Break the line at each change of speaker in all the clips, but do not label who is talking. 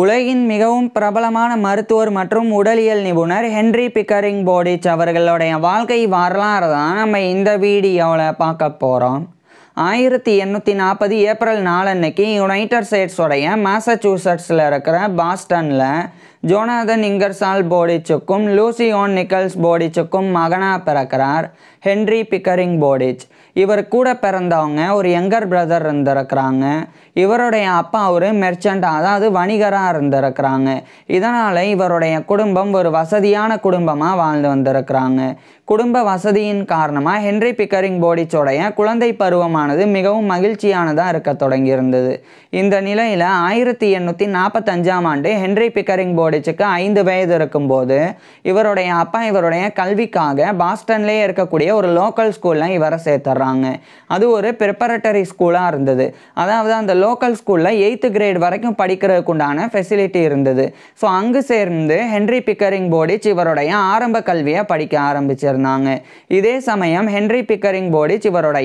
உலகின் மிகவும் பிரபலமான மருத்துவர் மற்றும் உடலியல் நிபுணர் ஹென்ரி பிக்கரிங் போடிச் அவர்களுடைய வாழ்க்கை வரலாறு தான் நம்ம இந்த வீடியோவில் பார்க்க போகிறோம் ஆயிரத்தி எண்ணூற்றி நாற்பது ஏப்ரல் நாலன்னைக்கு யுனைடெட் ஸ்டேட்ஸோடைய மேசச்சூசட்ஸில் இருக்கிற பாஸ்டனில் ஜோனாதன் இங்கர்சால் போடிச்சுக்கும் லூசியோன் நிக்கல்ஸ் போடிச்சுக்கும் மகனாக பிறக்கிறார் ஹென்ரி பிக்கரிங் போடிச் இவர் கூட பிறந்தவங்க ஒரு யங்கர் பிரதர் இருந்திருக்கிறாங்க இவருடைய அப்பா ஒரு மெர்ச்சண்டாக அதாவது வணிகராக இருந்திருக்கிறாங்க இதனால் இவருடைய குடும்பம் ஒரு வசதியான குடும்பமாக வாழ்ந்து வந்திருக்கிறாங்க குடும்ப வசதியின் காரணமாக ஹென்ரி பிக்கரிங் போடிச்சோடைய குழந்தை பருவமானது மிகவும் மகிழ்ச்சியானதாக இருக்க தொடங்கியிருந்தது இந்த நிலையில் ஆயிரத்தி எண்ணூற்றி நாற்பத்தஞ்சாம் ஆண்டு ஹென்ரி பிக்கரிங் போடிச்சுக்கு ஐந்து வயது இருக்கும்போது இவருடைய அப்பா இவருடைய கல்விக்காக பாஸ்டன்லேயே இருக்கக்கூடிய ஒரு லோக்கல் ஸ்கூலில் இவரை சேர்த்துறாங்க அது ஒரு ப்ரிப்பரட்டரி ஸ்கூலாக இருந்தது அதாவது அந்த லோக்கல் ஸ்கூலில் எயித்து கிரேட் வரைக்கும் படிக்கிறதுக்கு உண்டான ஃபெசிலிட்டி இருந்தது ஸோ அங்கு சேர்ந்து ஹென்ரி பிக்கரிங் போடிச் இவருடைய ஆரம்ப கல்வியை படிக்க ஆரம்பிச்சிருந்தாங்க இருந்தாங்க இதே சமயம் ஹென்ரி பிக்கரிங் போடிச் இவருடைய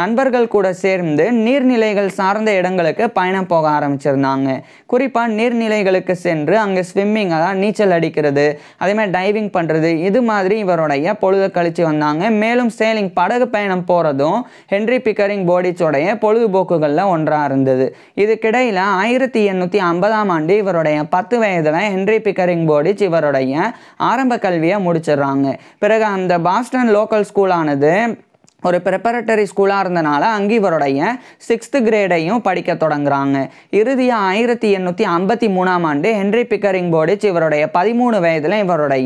நண்பர்கள் கூட சேர்ந்து நீர்நிலைகள் சார்ந்த இடங்களுக்கு பயணம் போக ஆரம்பிச்சிருந்தாங்க குறிப்பாக நீர்நிலைகளுக்கு சென்று அங்கே ஸ்விம்மிங் அதாவது நீச்சல் அடிக்கிறது அதேமாதிரி டைவிங் பண்ணுறது இது மாதிரி இவருடைய பொழுது கழித்து வந்தாங்க மேலும் சேலிங் படகு பயணம் போகிறதும் ஹென்ரி பிக்கரிங் போடிச்சோடைய பொழுதுபோக்குகளில் ஒன்றாக இருந்தது இதுக்கிடையில் ஆயிரத்தி எண்ணூற்றி ஐம்பதாம் ஆண்டு இவருடைய பத்து வயதில் ஹென்ரி பிக்கரிங் போடிச் இவருடைய ஆரம்ப கல்வியை முடிச்சிடுறாங்க பிறகு அந்த அந்த பாஸ்டன் லோக்கல் ஸ்கூலானது ஒரு ப்ரிப்பரட்டரி ஸ்கூலாக இருந்தனால அங்கே இவருடைய சிக்ஸ்த்து கிரேடையும் படிக்க தொடங்குறாங்க இறுதியாக ஆயிரத்தி எண்ணூற்றி ஐம்பத்தி மூணாம் ஆண்டு ஹென்ரி பிக்கரிங் போர்டிச் இவருடைய பதிமூணு வயதில் இவருடைய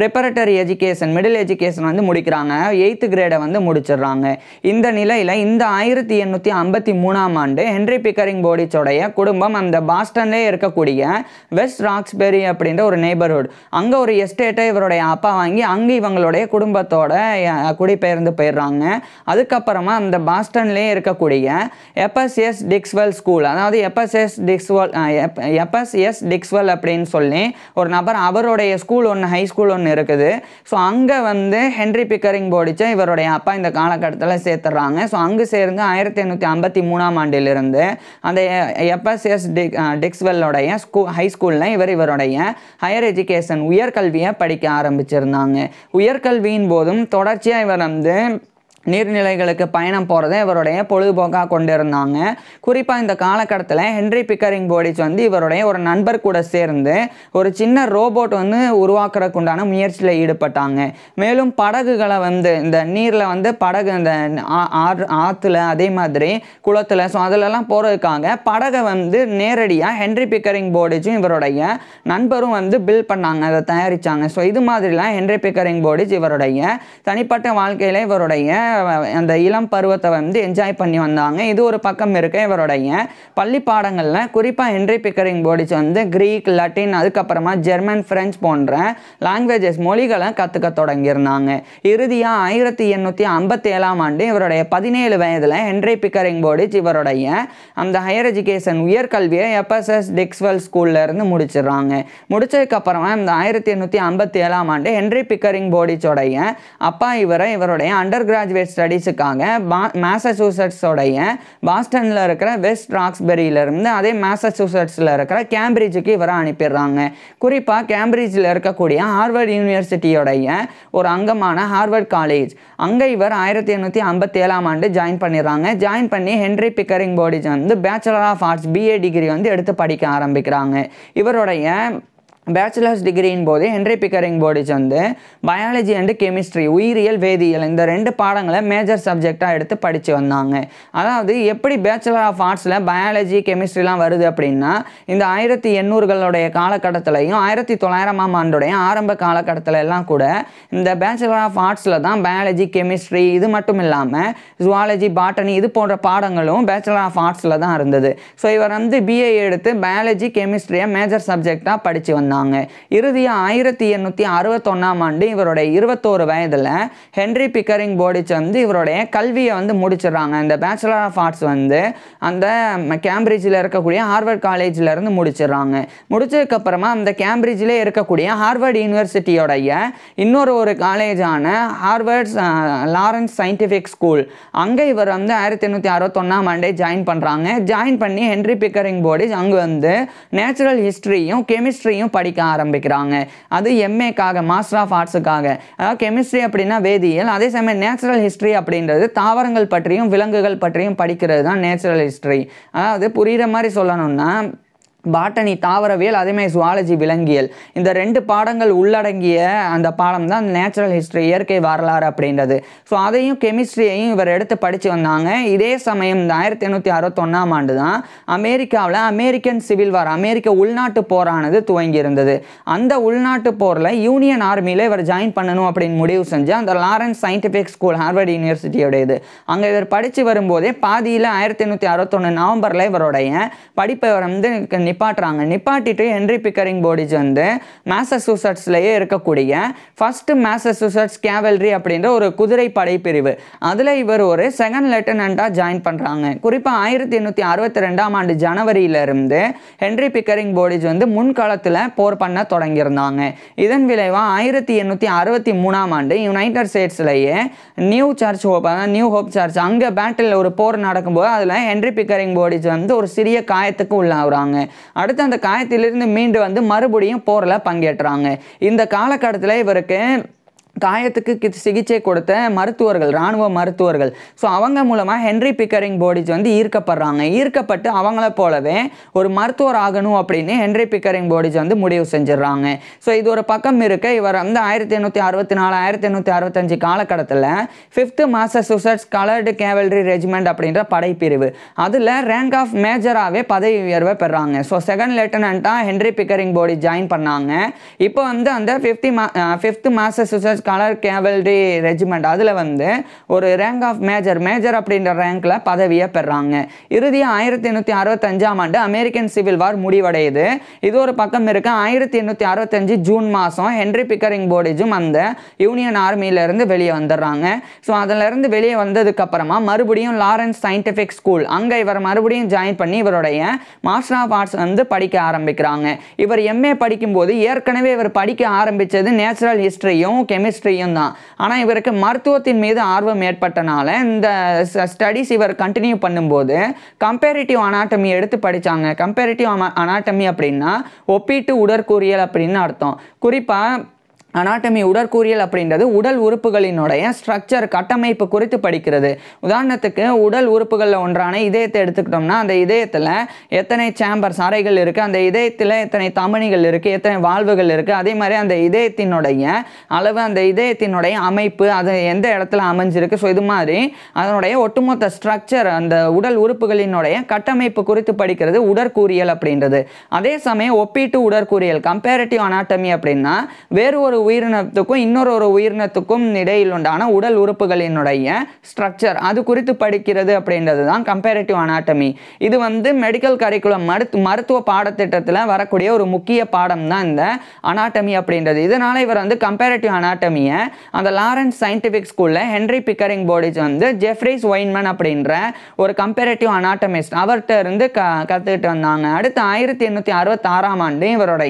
ப்ரிப்பரட்டரி எஜுகேஷன் மிடில் எஜுகேஷன் வந்து முடிக்கிறாங்க எயித்து கிரேடை வந்து முடிச்சிடுறாங்க இந்த நிலையில் இந்த ஆயிரத்தி எண்ணூற்றி ஐம்பத்தி மூணாம் ஆண்டு ஹென்ரி பிக்கரிங் போர்டிச்சோடைய குடும்பம் அந்த பாஸ்டன்லேயே இருக்கக்கூடிய வெஸ்ட் ராக்ஸ்பெரி அப்படின்ற ஒரு நெய்பர்ஹுட் அங்கே ஒரு எஸ்டேட்டை இவருடைய அப்பா வாங்கி அங்கே இவங்களுடைய குடும்பத்தோட குடிபெயர்ந்து போயிடுறாங்க அதுக்கப்புறமா அந்த பாஸ்டன்லேயே இருக்கக்கூடிய எஸ் டிக்ஸ்வெல் ஸ்கூல் அதாவது எப்எஸ்எஸ் டிக்ஸ்வெல் எஸ் டிக்ஸ்வெல் அப்படின்னு சொல்லி ஒரு நபர் அவருடைய ஸ்கூல் ஒன்று ஹை ஸ்கூல் ஒன்று இருக்குது ஸோ அங்கே வந்து ஹென்ரி பிக்கரிங் போடிச்சு இவருடைய அப்பா இந்த காலகட்டத்தில் சேர்த்துறாங்க ஸோ அங்கே சேர்ந்து ஆயிரத்தி எண்ணூற்றி ஐம்பத்தி மூணாம் ஆண்டிலிருந்து அந்த எஸ் டிக் டிக்ஸ்வெல்லோடைய ஸ்கூ ஹை ஸ்கூலில் இவர் இவருடைய ஹையர் எஜுகேஷன் உயர்கல்வியை படிக்க ஆரம்பிச்சிருந்தாங்க உயர்கல்வியின் போதும் தொடர்ச்சியாக இவர் வந்து நீர்நிலைகளுக்கு பயணம் போகிறத இவருடைய பொழுதுபோக்காக கொண்டிருந்தாங்க குறிப்பாக இந்த காலகட்டத்தில் ஹென்ரி பிக்கரிங் போடிச் வந்து இவருடைய ஒரு நண்பர் கூட சேர்ந்து ஒரு சின்ன ரோபோட் வந்து உருவாக்குறதுக்குண்டான முயற்சியில் ஈடுபட்டாங்க மேலும் படகுகளை வந்து இந்த நீரில் வந்து படகு இந்த ஆற்றுல அதே மாதிரி குளத்தில் ஸோ அதிலெல்லாம் போகிறதுக்காக படகை வந்து நேரடியாக ஹென்ரி பிக்கரிங் போடிச்சும் இவருடைய நண்பரும் வந்து பில் பண்ணாங்க அதை தயாரித்தாங்க ஸோ இது மாதிரிலாம் ஹென்ரி பிக்கரிங் போடிச் இவருடைய தனிப்பட்ட வாழ்க்கையில் இவருடைய அந்த இளம் பருவத்தை வந்து என்ஜாய் பண்ணி வந்தாங்க இது ஒரு பக்கம் இருக்க இவருடைய பள்ளி பாடங்களில் குறிப்பாக ஹென்ரி பிக்கரிங் போடிச்சு வந்து க்ரீக் லட்டின் அதுக்கப்புறமா ஜெர்மன் ஃப்ரெஞ்ச் போன்ற லாங்குவேஜஸ் மொழிகளை கற்றுக்க தொடங்கியிருந்தாங்க இறுதியாக ஆயிரத்தி எண்ணூற்றி ஐம்பத்தி ஏழாம் ஆண்டு இவருடைய பதினேழு வயதில் ஹென்ரி பிக்கரிங் போடிச் இவருடைய அந்த ஹையர் எஜுகேஷன் உயர்கல்வியை எப்எஸ்எஸ் ஸ்கூலில் இருந்து முடிச்சிடுறாங்க முடிச்சதுக்கப்புறமா இந்த ஆயிரத்தி எண்ணூற்றி ஐம்பத்தி ஏழாம் ஆண்டு ஹென்ரி பிக்கரிங் போடிச்சோடைய அப்பா இவரை இவருடைய அண்டர் கிராஜுவேட் பேஸ்ட் ஸ்டடீஸுக்காக மேசசூசட்ஸோடைய பாஸ்டனில் இருக்கிற வெஸ்ட் ராக்ஸ்பெரியிலிருந்து அதே மேசசூசட்ஸில் இருக்கிற கேம்பிரிட்ஜுக்கு இவரை அனுப்பிடுறாங்க குறிப்பாக கேம்பிரிட்ஜில் இருக்கக்கூடிய ஹார்வர்ட் யூனிவர்சிட்டியோடைய ஒரு அங்கமான ஹார்வர்ட் காலேஜ் அங்கே இவர் ஆயிரத்தி எண்ணூற்றி ஐம்பத்தி ஏழாம் ஆண்டு ஜாயின் பண்ணிடுறாங்க ஜாயின் பண்ணி ஹென்ரி பிக்கரிங் போடிஜ் வந்து bachelor of arts BA degree வந்து எடுத்து படிக்க ஆரம்பிக்கிறாங்க இவருடைய பேச்சுலர்ஸ் டிகிரியின் போது ஹென்ரி பிக்கரிங் போர்டிச் வந்து பயாலஜி அண்டு கெமிஸ்ட்ரி உயிரியல் வேதியியல் இந்த ரெண்டு பாடங்களை மேஜர் சப்ஜெக்டாக எடுத்து படித்து வந்தாங்க அதாவது எப்படி பேச்சுலர் ஆஃப் ஆர்ட்ஸில் பயாலஜி கெமிஸ்ட்ரிலாம் வருது அப்படின்னா இந்த ஆயிரத்தி எண்ணூறுகளுடைய காலகட்டத்திலையும் ஆயிரத்தி தொள்ளாயிரமாம் ஆண்டுடைய ஆரம்ப காலகட்டத்தில் எல்லாம் கூட இந்த பேச்சுலர் ஆஃப் ஆர்ட்ஸில் தான் பயாலஜி கெமிஸ்ட்ரி இது மட்டும் இல்லாமல் ஜுவாலஜி பாட்டனி இது போன்ற பாடங்களும் பேச்சுலர் ஆஃப் ஆர்ட்ஸில் தான் இருந்தது ஸோ இவர் வந்து பிஏ எடுத்து பயாலஜி கெமிஸ்ட்ரியை மேஜர் சப்ஜெக்டாக படித்து வந்தார் இருந்தாங்க இறுதியாக ஆயிரத்தி எண்ணூற்றி அறுபத்தொன்னாம் ஆண்டு இவருடைய இருபத்தோரு வயதில் ஹென்ரி பிக்கரிங் போடிச் வந்து இவருடைய கல்வியை வந்து முடிச்சிடுறாங்க இந்த பேச்சுலர் ஆஃப் ஆர்ட்ஸ் வந்து அந்த கேம்பிரிட்ஜில் இருக்கக்கூடிய ஹார்வர்ட் காலேஜில் இருந்து முடிச்சிடுறாங்க முடிச்சதுக்கப்புறமா அந்த கேம்பிரிட்ஜிலே இருக்கக்கூடிய ஹார்வர்ட் யூனிவர்சிட்டியோடைய இன்னொரு ஒரு காலேஜான ஹார்வர்ட்ஸ் லாரன்ஸ் சயின்டிஃபிக் ஸ்கூல் அங்கே இவர் வந்து ஆயிரத்தி எண்ணூற்றி அறுபத்தொன்னாம் ஆண்டே ஜாயின் பண்ணுறாங்க ஜாயின் பண்ணி ஹென்ரி பிக்கரிங் போடிஸ் அங்கே வந்து நேச்சுரல் ஹிஸ்ட்ரியும் கெமிஸ்ட்ரியும் படிக்க ஆரம்பிக்கிறாங்க அது எம்ஏக்காக மாஸ்டர் ஆஃப் ஆர்ட்ஸுக்காக அதாவது கெமிஸ்ட்ரி அப்படின்னா வேதியியல் அதே சமயம் நேச்சுரல் ஹிஸ்ட்ரி அப்படின்றது தாவரங்கள் பற்றியும் விலங்குகள் பற்றியும் படிக்கிறது தான் நேச்சுரல் ஹிஸ்ட்ரி அதாவது புரிகிற மாதிரி சொல்லணும்னா பாட்டனி தாவரவியல் அதேமாதிரி சுவாலஜி விலங்கியல் இந்த ரெண்டு பாடங்கள் உள்ளடங்கிய அந்த பாடம் தான் நேச்சுரல் ஹிஸ்ட்ரி இயற்கை வரலாறு அப்படின்றது ஸோ அதையும் கெமிஸ்ட்ரியையும் இவர் எடுத்து படித்து வந்தாங்க இதே சமயம் இந்த ஆயிரத்தி எண்ணூற்றி அறுபத்தொன்னாம் ஆண்டு தான் அமெரிக்காவில் அமெரிக்கன் சிவில் வார் அமெரிக்க உள்நாட்டு போரானது துவங்கி இருந்தது அந்த உள்நாட்டு போரில் யூனியன் ஆர்மியில் இவர் ஜாயின் பண்ணணும் அப்படின்னு முடிவு செஞ்சு அந்த லாரன்ஸ் சயின்டிஃபிக் ஸ்கூல் ஹார்வர்ட் யூனிவர்சிட்டியோடையது அங்கே இவர் படித்து வரும்போதே பாதியில் ஆயிரத்தி எண்ணூற்றி அறுபத்தொன்னு நவம்பரில் இவருடைய படிப்பை வந்து நிப்பாட்டுறாங்க நிப்பாட்டிட்டு ஹென்ரி பிக்கரிங் போடிஜ் வந்து மேசசூசட்ஸ்லேயே இருக்கக்கூடிய ஃபஸ்ட்டு மேசசூசட்ஸ் கேவல்ரி அப்படின்ற ஒரு குதிரை படைப்பிரிவு அதில் இவர் ஒரு செகண்ட் லெப்டினண்ட்டாக ஜாயின் பண்ணுறாங்க குறிப்பாக ஆயிரத்தி எண்ணூற்றி அறுபத்தி ரெண்டாம் ஆண்டு ஜனவரியிலிருந்து ஹென்ரி பிக்கரிங் போடிஜ் வந்து முன்காலத்தில் போர் பண்ண தொடங்கியிருந்தாங்க இதன் விளைவாக ஆயிரத்தி எண்ணூற்றி அறுபத்தி மூணாம் ஆண்டு யுனைடெட் ஸ்டேட்ஸ்லேயே New Church Hope New Hope Church அங்கே பேட்டில் ஒரு போர் நடக்கும்போது அதில் ஹென்ரி பிக்கரிங் போடிஜ் வந்து ஒரு சிறிய காயத்துக்கு உள்ளாகுறாங்க அடுத்து அந்த காயத்திலிருந்து மீண்டு வந்து மறுபடியும் போரில் பங்கேற்றாங்க இந்த காலகட்டத்தில் இவருக்கு காயத்துக்கு சிகிச்சை கொடுத்த மருத்துவர்கள் இராணுவ மருத்துவர்கள் ஸோ அவங்க மூலமாக ஹென்ரி பிக்கரிங் போடிஜ் வந்து ஈர்க்கப்படுறாங்க ஈர்க்கப்பட்டு அவங்கள போலவே ஒரு மருத்துவர் ஆகணும் அப்படின்னு ஹென்ரி பிக்கரிங் போடிஜ் வந்து முடிவு செஞ்சிடறாங்க ஸோ இது ஒரு பக்கம் இருக்க இவர் வந்து ஆயிரத்தி எண்ணூற்றி அறுபத்தி நாலு ஆயிரத்தி எண்ணூற்றி அறுபத்தஞ்சு காலகட்டத்தில் fifth Massachusetts coloured cavalry regiment அப்படின்ற படைப்பிரிவு அதில் ரேங்க் ஆஃப் மேஜராகவே பதவி உயர்வை பெறாங்க ஸோ செகண்ட் லெஃப்டினண்ட்டாக ஹென்ரி பிக்கரிங் போடி ஜாயின் பண்ணாங்க இப்போ வந்து அந்த ஃபிஃப்டி மா fifth Massachusetts colour cavalry regiment அதில் வந்து ஒரு ரேங்க் ஆஃப் மேஜர் மேஜர் அப்படின்ற ரேங்க்கில் பதவியை பெறாங்க இறுதியாக ஆயிரத்தி எண்ணூற்றி அறுபத்தஞ்சாம் ஆண்டு அமெரிக்கன் சிவில் வார் முடிவடையுது இது ஒரு பக்கம் இருக்க ஆயிரத்தி எண்ணூற்றி அறுபத்தஞ்சு ஜூன் மாதம் ஹென்ரி பிக்கரிங் போர்டிஜும் அந்த யூனியன் ஆர்மியிலேருந்து வெளியே வந்துடுறாங்க ஸோ அதிலேருந்து வெளியே வந்ததுக்கப்புறமா மறுபடியும் லாரன்ஸ் சயின்டிஃபிக் ஸ்கூல் அங்கே இவர் மறுபடியும் ஜாயின் பண்ணி இவருடைய மாஸ்டர் ஆஃப் ஆர்ட்ஸ் வந்து படிக்க ஆரம்பிக்கிறாங்க இவர் எம்ஏ படிக்கும்போது ஏற்கனவே இவர் படிக்க ஆரம்பித்தது நேச்சுரல் ஹிஸ்ட்ரியும் கெமிஸ்ட்ரி கெமிஸ்ட்ரியும் தான் ஆனால் இவருக்கு மருத்துவத்தின் மீது ஆர்வம் ஏற்பட்டனால இந்த ஸ்டடீஸ் இவர் கண்டினியூ பண்ணும்போது கம்பேரிட்டிவ் அனாட்டமி எடுத்து படித்தாங்க கம்பேரிட்டிவ் அனாட்டமி அப்படின்னா ஒப்பீட்டு உடற்கூறியல் அப்படின்னு அர்த்தம் குறிப்பாக அனாட்டமி உடற்கூறியல் அப்படின்றது உடல் உறுப்புகளினுடைய ஸ்ட்ரக்சர் கட்டமைப்பு குறித்து படிக்கிறது உதாரணத்துக்கு உடல் உறுப்புகளில் ஒன்றான இதயத்தை எடுத்துக்கிட்டோம்னா அந்த இதயத்தில் எத்தனை சேம்பர்ஸ் அறைகள் இருக்குது அந்த இதயத்தில் எத்தனை தமணிகள் இருக்குது எத்தனை வாழ்வுகள் இருக்குது அதே மாதிரி அந்த இதயத்தினுடைய அளவு அந்த இதயத்தினுடைய அமைப்பு அது எந்த இடத்துல அமைஞ்சிருக்கு ஸோ இது மாதிரி அதனுடைய ஒட்டுமொத்த ஸ்ட்ரக்சர் அந்த உடல் உறுப்புகளினுடைய கட்டமைப்பு குறித்து படிக்கிறது உடற்கூறியல் அப்படின்றது அதே சமயம் ஒப்பீட்டு உடற்கூறியல் கம்பேரிட்டிவ் அனாட்டமி அப்படின்னா வேறு ஒரு உயிரினத்துக்கும் இன்னொரு ஒரு உயிரினத்துக்கும் இடையில் உண்டான உடல் உறுப்புகளினுடைய ஸ்ட்ரக்சர் அது குறித்து படிக்கிறது அப்படின்றது தான் கம்பேரிட்டிவ் அனாட்டமி இது வந்து மெடிக்கல் கரிக்குலம் மருத்து மருத்துவ பாடத்திட்டத்தில் வரக்கூடிய ஒரு முக்கிய பாடம் தான் இந்த அனாட்டமி அப்படின்றது இதனால் இவர் வந்து கம்பேரிட்டிவ் அனாட்டமியை அந்த லாரன்ஸ் சயின்டிஃபிக் ஸ்கூலில் ஹென்ரி பிக்கரிங் போடிஸ் வந்து ஜெஃப்ரிஸ் ஒயின்மன் அப்படின்ற ஒரு கம்பேரிட்டிவ் அனாட்டமிஸ்ட் அவர்கிட்ட இருந்து க கற்றுக்கிட்டு வந்தாங்க அடுத்து ஆயிரத்தி எண்ணூற்றி அறுபத்தாறாம் ஆண்டு இவருடைய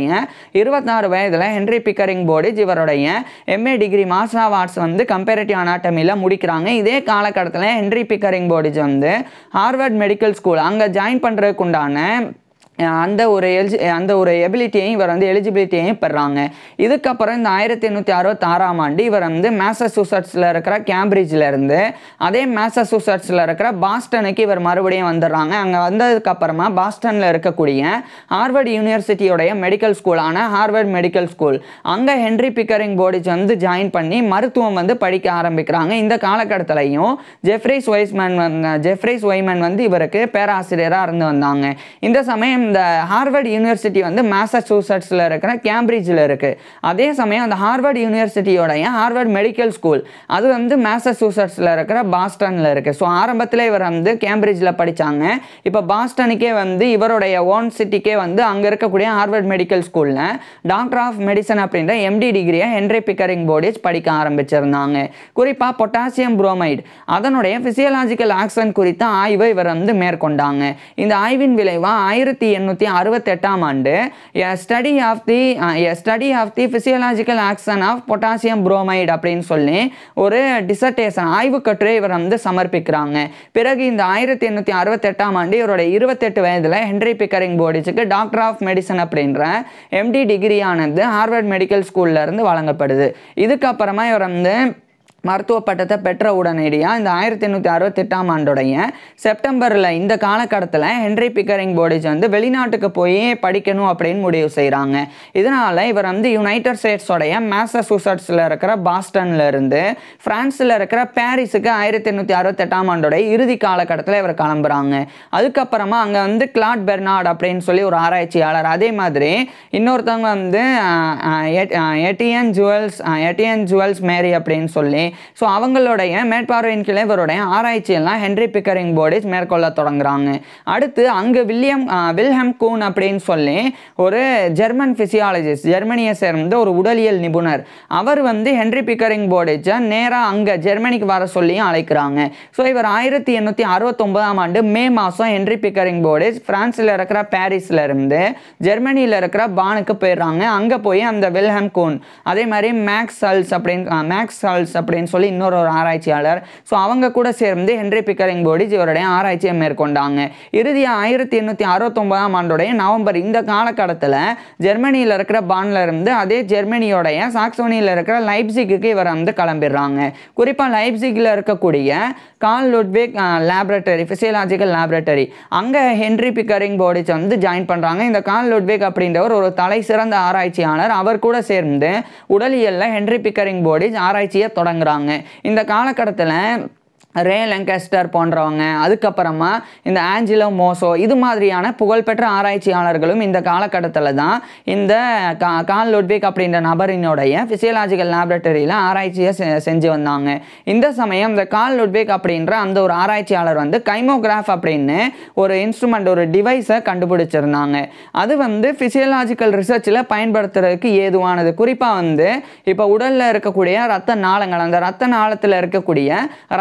இருபத்தாறு வயதில் ஹென்ரி பிக்கரிங் போடிஸ் இவருடைய MA degree master of arts வந்து கம்பேரட்டிவ் அனாட்டமியில் முடிக்கிறாங்க இதே காலகட்டத்தில் ஹென்ரி பிக்கரிங் போர்டிஜ் வந்து ஹார்வர்ட் மெடிக்கல் ஸ்கூல் அங்கே ஜாயின் பண்ணுறதுக்குண்டான அந்த ஒரு எலிஜி அந்த ஒரு எபிலிட்டியையும் இவர் வந்து எலிஜிபிலிட்டியையும் பெறாங்க இதுக்கப்புறம் இந்த ஆயிரத்தி எண்ணூற்றி அறுபத்தாறாம் ஆண்டு இவர் வந்து மேசசூசட்ஸில் இருக்கிற கேம்பிரிட்ஜில் இருந்து அதே மேசசூசட்ஸில் இருக்கிற பாஸ்டனுக்கு இவர் மறுபடியும் வந்துடுறாங்க அங்கே வந்ததுக்கப்புறமா பாஸ்டனில் இருக்கக்கூடிய ஹார்வர்ட் யூனிவர்சிட்டியோடைய மெடிக்கல் ஸ்கூலான ஹார்வர்ட் மெடிக்கல் ஸ்கூல் அங்கே ஹென்ரி பிக்கரிங் போடிஜ் வந்து ஜாயின் பண்ணி மருத்துவம் வந்து படிக்க ஆரம்பிக்கிறாங்க இந்த காலகட்டத்திலையும் ஜெஃப்ரிஸ் ஒய்ஸ்மேன் ஜெஃப்ரிஸ் ஒய்மேன் வந்து இவருக்கு பேராசிரியராக இருந்து வந்தாங்க இந்த சமயம் இந்த ஹார்வர்ட் யூனிவர்சிட்டி வந்து மேசச்சூசட்ஸில் இருக்கிற கேம்பிரிட்ஜில் இருக்குது அதே சமயம் அந்த ஹார்வர்ட் யூனிவர்சிட்டியோடைய ஹார்வர்ட் மெடிக்கல் ஸ்கூல் அது வந்து மேசச்சூசட்ஸில் இருக்கிற பாஸ்டனில் இருக்குது ஸோ ஆரம்பத்தில் இவர் வந்து கேம்பிரிட்ஜில் படித்தாங்க இப்போ பாஸ்டனுக்கே வந்து இவருடைய ஓன் சிட்டிக்கே வந்து அங்கே இருக்கக்கூடிய ஹார்வர்ட் மெடிக்கல் ஸ்கூலில் டாக்டர் ஆஃப் மெடிசன் அப்படின்ற எம்டி டிகிரியை ஹென்ரி பிக்கரிங் போடிஸ் படிக்க ஆரம்பிச்சிருந்தாங்க குறிப்பாக பொட்டாசியம் புரோமைடு அதனுடைய ஃபிசியலாஜிக்கல் ஆக்சன் குறித்த ஆய்வை இவர் வந்து மேற்கொண்டாங்க இந்த ஆய்வின் விளைவாக ஆயிரத்தி எண்ணூற்றி அறுபத்தெட்டாம் ஆண்டு a study of the a study of the physiological action of potassium bromide அப்படின்னு சொல்லி ஒரு டிசர்டேஷன் ஆய்வு கட்டுரை இவர் வந்து சமர்ப்பிக்கிறாங்க பிறகு இந்த ஆயிரத்தி எண்ணூற்றி அறுபத்தெட்டாம் ஆண்டு இவரோட இருபத்தெட்டு வயதில் ஹென்ரி பிக்கரிங் போர்டிஸுக்கு டாக்டர் ஆஃப் மெடிசன் அப்படின்ற எம்டி டிகிரியானது ஹார்வர்ட் மெடிக்கல் ஸ்கூல்லேருந்து வழங்கப்படுது இதுக்கப்புறமா இவர் வந்து மருத்துவ பட்டத்தை பெற்ற உடனடியாக இந்த ஆயிரத்தி எண்ணூற்றி அறுபத்தெட்டாம் ஆண்டுடைய செப்டம்பரில் இந்த காலகட்டத்தில் ஹென்ரி பிக்கரிங் போடிஜ் வந்து வெளிநாட்டுக்கு போய் படிக்கணும் அப்படின்னு முடிவு செய்கிறாங்க இதனால் இவர் வந்து யுனைடெட் ஸ்டேட்ஸோடைய மேசசூசட்ஸில் இருக்கிற பாஸ்டனில் இருந்து ஃப்ரான்ஸில் இருக்கிற பாரிஸுக்கு ஆயிரத்தி எண்ணூற்றி அறுபத்தெட்டாம் ஆண்டோடைய இறுதி காலகட்டத்தில் இவர் கிளம்புறாங்க அதுக்கப்புறமா அங்கே வந்து கிளாட் பெர்னாட் அப்படின்னு சொல்லி ஒரு ஆராய்ச்சியாளர் அதே மாதிரி இன்னொருத்தவங்க வந்து எட்டியன் ஜுவல்ஸ் எட்டியன் ஜுவல்ஸ் மேரி அப்படின்னு சொல்லி ஸோ அவங்களுடைய மேற்பார்வையின் கிழவருடைய ஆராய்ச்சியெல்லாம் ஹென்ரி பிக்கரிங் போர்டிஸ் மேற்கொள்ள தொடங்குறாங்க அடுத்து அங்கே வில்லியம் வில்ஹம் கூன் அப்படின்னு சொல்லி ஒரு ஜெர்மன் ஃபிசியாலஜிஸ்ட் ஜெர்மனியை சேர்ந்த ஒரு உடலியல் நிபுணர் அவர் வந்து ஹென்ரி பிக்கரிங் போர்டிச்சை நேராக அங்கே ஜெர்மனிக்கு வர சொல்லியும் அழைக்கிறாங்க ஸோ இவர் ஆயிரத்தி எண்ணூற்றி அறுபத்தொன்பதாம் ஆண்டு மே மாதம் ஹென்ரி பிக்கரிங் போர்டிஸ் ஃப்ரான்ஸில் இருக்கிற பாரிஸில் இருந்து ஜெர்மனியில் இருக்கிற பானுக்கு போயிடுறாங்க அங்கே போய் அந்த வில்ஹம் கூன் அதே மாதிரி மேக்ஸ் அல்ஸ் அப்படின்னு மேக்ஸ் அல்ஸ் அப்படின்னு அப்படின்னு சொல்லி இன்னொரு ஒரு ஆராய்ச்சியாளர் ஸோ அவங்க கூட சேர்ந்து ஹென்ரி பிக்கரிங் போடிஜ் இவருடைய ஆராய்ச்சியை மேற்கொண்டாங்க இறுதியாக ஆயிரத்தி எண்ணூற்றி அறுபத்தொன்பதாம் ஆண்டுடைய நவம்பர் இந்த காலகட்டத்தில் ஜெர்மனியில் இருக்கிற பான்ல இருந்து அதே ஜெர்மனியோடைய சாக்சோனியில் இருக்கிற லைப்சிக்கு இவர் வந்து கிளம்பிடுறாங்க குறிப்பாக லைப்சிக்கில் இருக்கக்கூடிய Carl Ludwig laboratory physiological laboratory அங்கே ஹென்ரி பிக்கரிங் போடிஜ் வந்து ஜாயின் பண்ணுறாங்க இந்த கால் லுட்விக் அப்படின்றவர் ஒரு தலை சிறந்த ஆராய்ச்சியாளர் அவர் கூட சேர்ந்து உடலியலில் ஹென்ரி பிக்கரிங் போடிஜ் ஆராய்ச்சியை தொடங்குறாங்க இருக்காங்க இந்த காலகட்டத்தில் ரே லங்கஸ்டர் போன்றவங்க அதுக்கப்புறமா இந்த ஆஞ்சிலோ மோசோ இது மாதிரியான புகழ்பெற்ற ஆராய்ச்சியாளர்களும் இந்த காலகட்டத்தில் தான் இந்த கா கால் லுட்விக் அப்படின்ற நபரினுடைய ஃபிசியலாஜிக்கல் லேபரட்டரியில் ஆராய்ச்சியை செ செஞ்சு வந்தாங்க இந்த சமயம் இந்த கால் லுட்விக் அப்படின்ற அந்த ஒரு ஆராய்ச்சியாளர் வந்து கைமோகிராஃப் அப்படின்னு ஒரு இன்ஸ்ட்ருமெண்ட் ஒரு டிவைஸை கண்டுபிடிச்சிருந்தாங்க அது வந்து ஃபிசியலாஜிக்கல் ரிசர்ச்சில் பயன்படுத்துறதுக்கு ஏதுவானது குறிப்பாக வந்து இப்போ உடலில் இருக்கக்கூடிய ரத்த நாளங்கள் அந்த ரத்த நாளத்தில் இருக்கக்கூடிய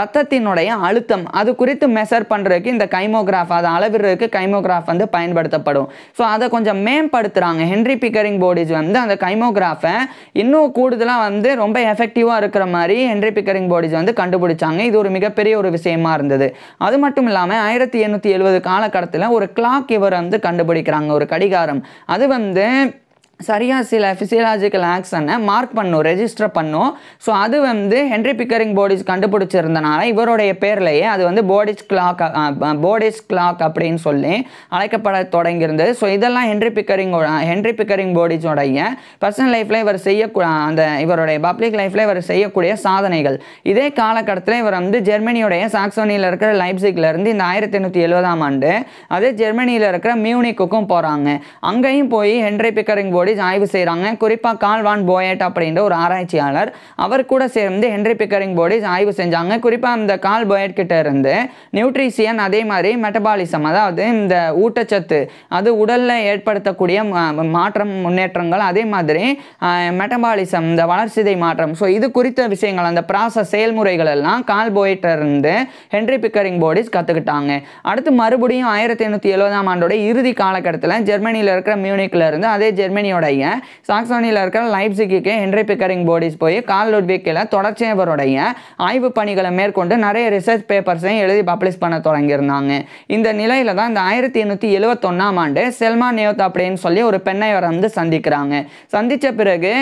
ரத்தத்தின் மூளையினுடைய அழுத்தம் அது குறித்து மெஷர் பண்ணுறதுக்கு இந்த கைமோகிராஃப் அதை அளவிடுறதுக்கு கைமோகிராஃப் வந்து பயன்படுத்தப்படும் ஸோ அதை கொஞ்சம் மேம்படுத்துகிறாங்க ஹென்ரி பிக்கரிங் போடிஸ் வந்து அந்த கைமோகிராஃபை இன்னும் கூடுதலாக வந்து ரொம்ப எஃபெக்டிவாக இருக்கிற மாதிரி ஹென்ரி பிக்கரிங் போடிஸ் வந்து கண்டுபிடிச்சாங்க இது ஒரு மிகப்பெரிய ஒரு விஷயமா இருந்தது அது மட்டும் இல்லாமல் ஆயிரத்தி எண்ணூற்றி எழுபது காலகட்டத்தில் ஒரு கிளாக் இவர் வந்து கண்டுபிடிக்கிறாங்க ஒரு கடிகாரம் அது வந்து சரியாக சில ஃபிசியலாஜிக்கல் ஆக்ஷனை மார்க் பண்ணும் ரெஜிஸ்டர் பண்ணும் ஸோ அது வந்து ஹென்ரி பிக்கரிங் போடிஸ் கண்டுபிடிச்சிருந்தனால இவருடைய பேர்லேயே அது வந்து போடிஸ் கிளாக் போடிஸ் கிளாக் அப்படின்னு சொல்லி அழைக்கப்பட தொடங்கியிருந்தது ஸோ இதெல்லாம் ஹென்ரி பிக்கரிங் ஹென்ரி பிக்கரிங் போடிஸோடைய பர்சனல் லைஃப்பில் இவர் செய்ய அந்த இவருடைய பப்ளிக் லைஃப்பில் இவர் செய்யக்கூடிய சாதனைகள் இதே காலகட்டத்தில் இவர் வந்து ஜெர்மனியுடைய சாக்சோனியில் இருக்கிற லைப்சிக்லேருந்து இந்த ஆயிரத்தி எண்ணூற்றி எழுபதாம் ஆண்டு அதே ஜெர்மனியில் இருக்கிற மியூனிக்குக்கும் போகிறாங்க அங்கேயும் போய் ஹென்ரி பிக்கரிங் போடி கேம்பிரிட்ஜ் ஆய்வு செய்கிறாங்க குறிப்பாக கால்வான் போயட் அப்படின்ற ஒரு ஆராய்ச்சியாளர் அவர் கூட சேர்ந்து ஹென்ரி பிக்கரிங் போடிஸ் ஆய்வு செஞ்சாங்க குறிப்பாக இந்த கால் போயட் கிட்ட இருந்து நியூட்ரிஷியன் அதே மாதிரி மெட்டபாலிசம் அதாவது இந்த ஊட்டச்சத்து அது உடலில் ஏற்படுத்தக்கூடிய மாற்றம் முன்னேற்றங்கள் அதே மாதிரி மெட்டபாலிசம் இந்த வளர்ச்சிதை மாற்றம் ஸோ இது குறித்த விஷயங்கள் அந்த ப்ராசஸ் செயல்முறைகள் எல்லாம் கால் இருந்து ஹென்ரி பிக்கரிங் போடிஸ் கற்றுக்கிட்டாங்க அடுத்து மறுபடியும் ஆயிரத்தி எழுநூற்றி எழுபதாம் ஆண்டோட இறுதி காலகட்டத்தில் ஜெர்மனியில் இருக்கிற மியூனிக்ல இருந்து அதே ஜெர்மனியோட பிக்கரோடைய சாக்சோனியில் இருக்கிற லைப்ஸிக்கு ஹென்ரி பிக்கரிங் போடிஸ் போய் கால் வீக்கில் தொடர்ச்சியவருடைய ஆய்வு பணிகளை மேற்கொண்டு நிறைய ரிசர்ச் பேப்பர்ஸையும் எழுதி பப்ளிஷ் பண்ண தொடங்கியிருந்தாங்க இந்த நிலையில் தான் இந்த ஆயிரத்தி எண்ணூற்றி எழுபத்தொன்னாம் ஆண்டு செல்மா நியோத் அப்படின்னு சொல்லி ஒரு பெண்ணை வந்து சந்திக்கிறாங்க சந்தித்த பிறகு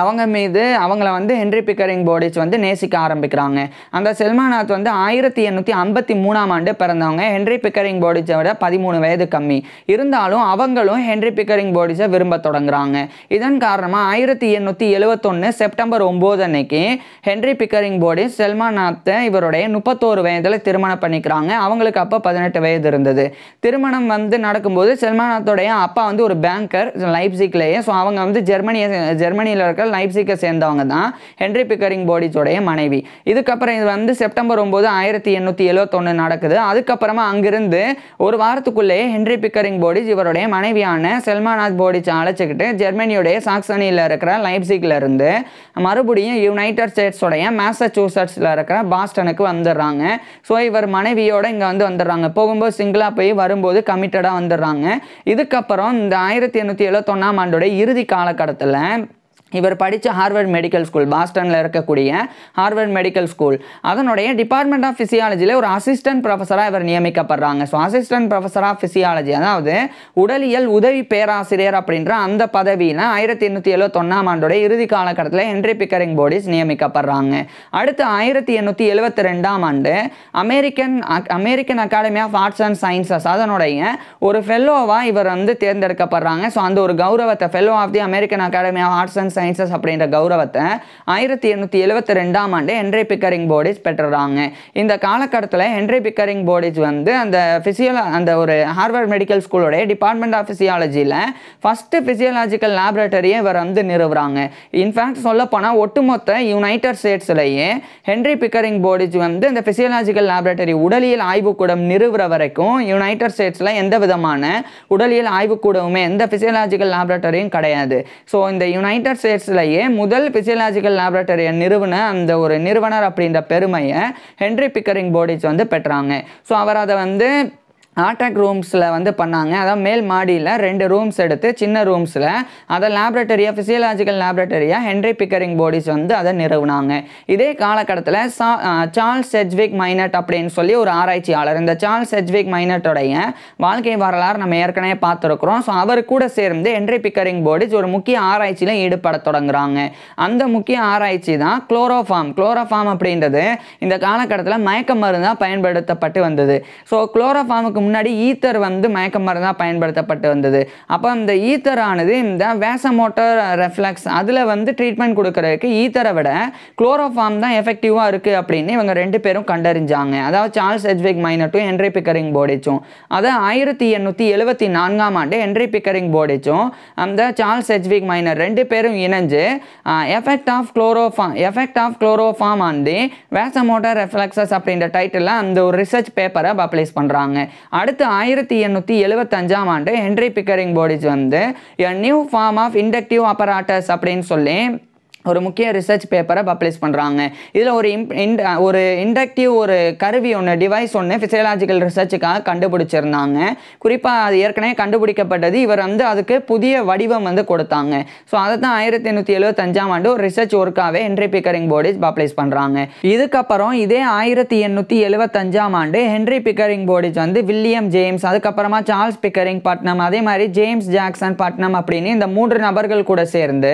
அவங்க மீது அவங்கள வந்து ஹென்ரி பிக்கரிங் போடிச் வந்து நேசிக்க ஆரம்பிக்கிறாங்க அந்த செல்மாநாத் வந்து ஆயிரத்தி எண்ணூற்றி ஐம்பத்தி மூணாம் ஆண்டு பிறந்தவங்க ஹென்ரி பிக்கரிங் போடிச்சை விட பதிமூணு வயது கம்மி இருந்தாலும் அவங்களும் ஹென்ரி பிக்கரிங் போடிச்சை விரும்ப தொடங்குறாங்க இதன் காரணமாக ஆயிரத்தி எண்ணூற்றி எழுவத்தொன்று செப்டம்பர் ஒம்பது அன்னைக்கு ஹென்ரி பிக்கரிங் போடி செல்மாநாத்தை இவருடைய முப்பத்தோரு வயதில் திருமணம் பண்ணிக்கிறாங்க அவங்களுக்கு அப்போ பதினெட்டு வயது இருந்தது திருமணம் வந்து நடக்கும்போது செல்மாநாத்தோடைய அப்பா வந்து ஒரு பேங்கர் லைப்சிக்லேயே ஸோ அவங்க வந்து ஜெர்மனியை ஜெர்மனியில் இருக்க மார்க்கல் நைப்சிக்க சேர்ந்தவங்க தான் ஹென்ரி பிக்கரிங் போடிஸோடைய மனைவி இதுக்கப்புறம் இது வந்து செப்டம்பர் ஒம்பது ஆயிரத்தி எண்ணூற்றி எழுவத்தொன்று நடக்குது அதுக்கப்புறமா அங்கிருந்து ஒரு வாரத்துக்குள்ளேயே ஹென்ரி பிக்கரிங் போடிஸ் இவருடைய மனைவியான செல்மாநாத் போடிஸ் அழைச்சிக்கிட்டு ஜெர்மனியுடைய சாக்சனியில் இருக்கிற லைப்சிக்கில் இருந்து மறுபடியும் யுனைடெட் ஸ்டேட்ஸோடைய மேசச்சூசட்ஸில் இருக்கிற பாஸ்டனுக்கு வந்துடுறாங்க ஸோ இவர் மனைவியோட இங்கே வந்து வந்துடுறாங்க போகும்போது சிங்கிளாக போய் வரும்போது கமிட்டடாக வந்துடுறாங்க இதுக்கப்புறம் இந்த ஆயிரத்தி எண்ணூற்றி எழுவத்தொன்னாம் ஆண்டுடைய இறுதி காலகட்டத்தில் இவர் படித்த ஹார்வர்ட் மெடிக்கல் ஸ்கூல் பாஸ்டனில் இருக்கக்கூடிய ஹார்வர்ட் மெடிக்கல் ஸ்கூல் அதனுடைய டிபார்ட்மெண்ட் ஆஃப் ஃபிசியாலஜியில் ஒரு அசிஸ்டன்ட் ப்ரொஃபஸராக இவர் நியமிக்கப்படுறாங்க so assistant professor of physiology அதாவது உடலியல் உதவி பேராசிரியர் அப்படின்ற அந்த பதவியில் ஆயிரத்தி எண்ணூற்றி எழுபத்தொன்னாம் ஆண்டுடைய இறுதி காலகட்டத்தில் ஹென்ரி பிக்கரிங் போடிஸ் நியமிக்கப்படுறாங்க அடுத்து ஆயிரத்தி எண்ணூற்றி எழுபத்தி ரெண்டாம் ஆண்டு American American academy of arts and sciences அதனுடைய ஒரு ஃபெல்லோவாக இவர் வந்து தேர்ந்தெடுக்கப்படுறாங்க ஸோ அந்த ஒரு கௌரவத்தை fellow of the American academy of arts and sciences அப்படின்ற கௌரவத்தை ஆயிரத்தி எண்ணூற்றி எழுபத்தி ரெண்டாம் ஆண்டு ஹென்ரி பிக்கரிங் போடிஸ் பெற்றுறாங்க இந்த காலகட்டத்தில் ஹென்ரி பிக்கரிங் போடிஸ் வந்து அந்த ஃபிசியோ அந்த ஒரு ஹார்வர்ட் மெடிக்கல் ஸ்கூலோடைய டிபார்ட்மெண்ட் ஆஃப் ஃபிசியாலஜியில் ஃபஸ்ட்டு ஃபிசியாலஜிக்கல் லேபரேட்டரியை இவர் வந்து நிறுவுறாங்க இன்ஃபேக்ட் சொல்லப்போனால் ஒட்டுமொத்த யுனைடெட் ஸ்டேட்ஸ்லேயே ஹென்ரி பிக்கரிங் போடிஸ் வந்து இந்த ஃபிசியாலஜிக்கல் லேபரேட்டரி உடலியல் ஆய்வுக்கூடம் நிறுவுற வரைக்கும் யுனைடெட் ஸ்டேட்ஸில் எந்த விதமான உடலியல் ஆய்வுக்கூடமுமே எந்த ஃபிசியாலஜிக்கல் லேபரேட்டரியும் கிடையாது ஸோ இந்த யுனைடெட் ஸ்டேட்ஸ்லேயே முதல் பிசியலாஜிக்கல் லேபரேட்டரி நிறுவன அந்த ஒரு நிறுவனர் அப்படின்ற பெருமையை ஹென்ரி பிக்கரிங் போடிச் வந்து பெற்றாங்க ஸோ அவர் அதை வந்து ஆட்டாக் ரூம்ஸில் வந்து பண்ணாங்க அதாவது மேல் மாடியில் ரெண்டு ரூம்ஸ் எடுத்து சின்ன ரூம்ஸில் அதை லேப்ரட்டரியாக ஃபிசியலாஜிக்கல் லேப்ரட்டரியாக ஹென்ரி பிக்கரிங் பாடிஸ் வந்து அதை நிறுவனாங்க இதே காலகட்டத்தில் சா சார்ல்ஸ் செஜ்விக் மைனட் அப்படின்னு சொல்லி ஒரு ஆராய்ச்சியாளர் இந்த சார்ல்ஸ் செஜ்விக் மைனட்டோடைய வாழ்க்கை வரலாறு நம்ம ஏற்கனவே பார்த்துருக்குறோம் ஸோ அவர் கூட சேர்ந்து ஹென்ரி பிக்கரிங் பாடிஸ் ஒரு முக்கிய ஆராய்ச்சியில் ஈடுபட தொடங்குறாங்க அந்த முக்கிய ஆராய்ச்சி தான் குளோரோஃபார்ம் குளோரோஃபார்ம் அப்படின்றது இந்த காலகட்டத்தில் மயக்க மருந்தாக பயன்படுத்தப்பட்டு வந்தது ஸோ குளோரோஃபார்முக்கு முன்னாடி ஈத்தர் வந்து மயக்க மருந்தாக பயன்படுத்தப்பட்டு வந்தது அப்போ இந்த ஈத்தரானது இந்த வேசமோட்டர் ரெஃப்ளக்ஸ் அதில் வந்து ட்ரீட்மெண்ட் கொடுக்கறதுக்கு ஈத்தரை விட குளோரோஃபார்ம் தான் எஃபெக்டிவாக இருக்குது அப்படின்னு இவங்க ரெண்டு பேரும் கண்டறிஞ்சாங்க அதாவது சார்ல்ஸ் எட்விக் மைனட்டும் என்ரி பிக்கரிங் போடிச்சும் அதை ஆயிரத்தி எண்ணூற்றி எழுபத்தி நான்காம் ஆண்டு என்ரி பிக்கரிங் போடிச்சும் அந்த சார்ல்ஸ் எட்விக் மைனர் ரெண்டு பேரும் இணைஞ்சு effect of chloroform effect of chloroform on the vasomotor reflexes அப்படின்ற டைட்டிலில் அந்த ஒரு ரிசர்ச் பேப்பரை பப்ளிஷ் பண்ணுறாங்க அடுத்து ஆயிரத்தி எண்ணூற்றி எழுபத்தஞ்சாம் ஆண்டு ஹென்ரி பிக்கரிங் போடிஜ் வந்து a new form of inductive apparatus அப்படின்னு சொல்லி ஒரு முக்கிய ரிசர்ச் பேப்பரை பப்ளிஷ் பண்ணுறாங்க இதில் ஒரு இன் ஒரு இண்டக்டிவ் ஒரு கருவி ஒன்று டிவைஸ் ஒன்று ஃபிசியலாஜிக்கல் ரிசர்ச்சுக்காக கண்டுபிடிச்சிருந்தாங்க குறிப்பாக அது ஏற்கனவே கண்டுபிடிக்கப்பட்டது இவர் வந்து அதுக்கு புதிய வடிவம் வந்து கொடுத்தாங்க ஸோ அதை தான் ஆயிரத்தி எண்ணூற்றி எழுபத்தஞ்சாம் ஆண்டு ஒரு ரிசர்ச் ஒர்க்காகவே ஹென்ரி பிக்கரிங் போர்டிஸ் பப்ளிஷ் பண்ணுறாங்க இதுக்கப்புறம் இதே ஆயிரத்தி எண்ணூற்றி எழுபத்தஞ்சாம் ஆண்டு ஹென்ரி பிக்கரிங் போர்டிஸ் வந்து வில்லியம் ஜேம்ஸ் அதுக்கப்புறமா சார்ல்ஸ் பிக்கரிங் பட்னம் அதே மாதிரி ஜேம்ஸ் ஜாக்சன் பட்னம் அப்படின்னு இந்த மூன்று நபர்கள் கூட சேர்ந்து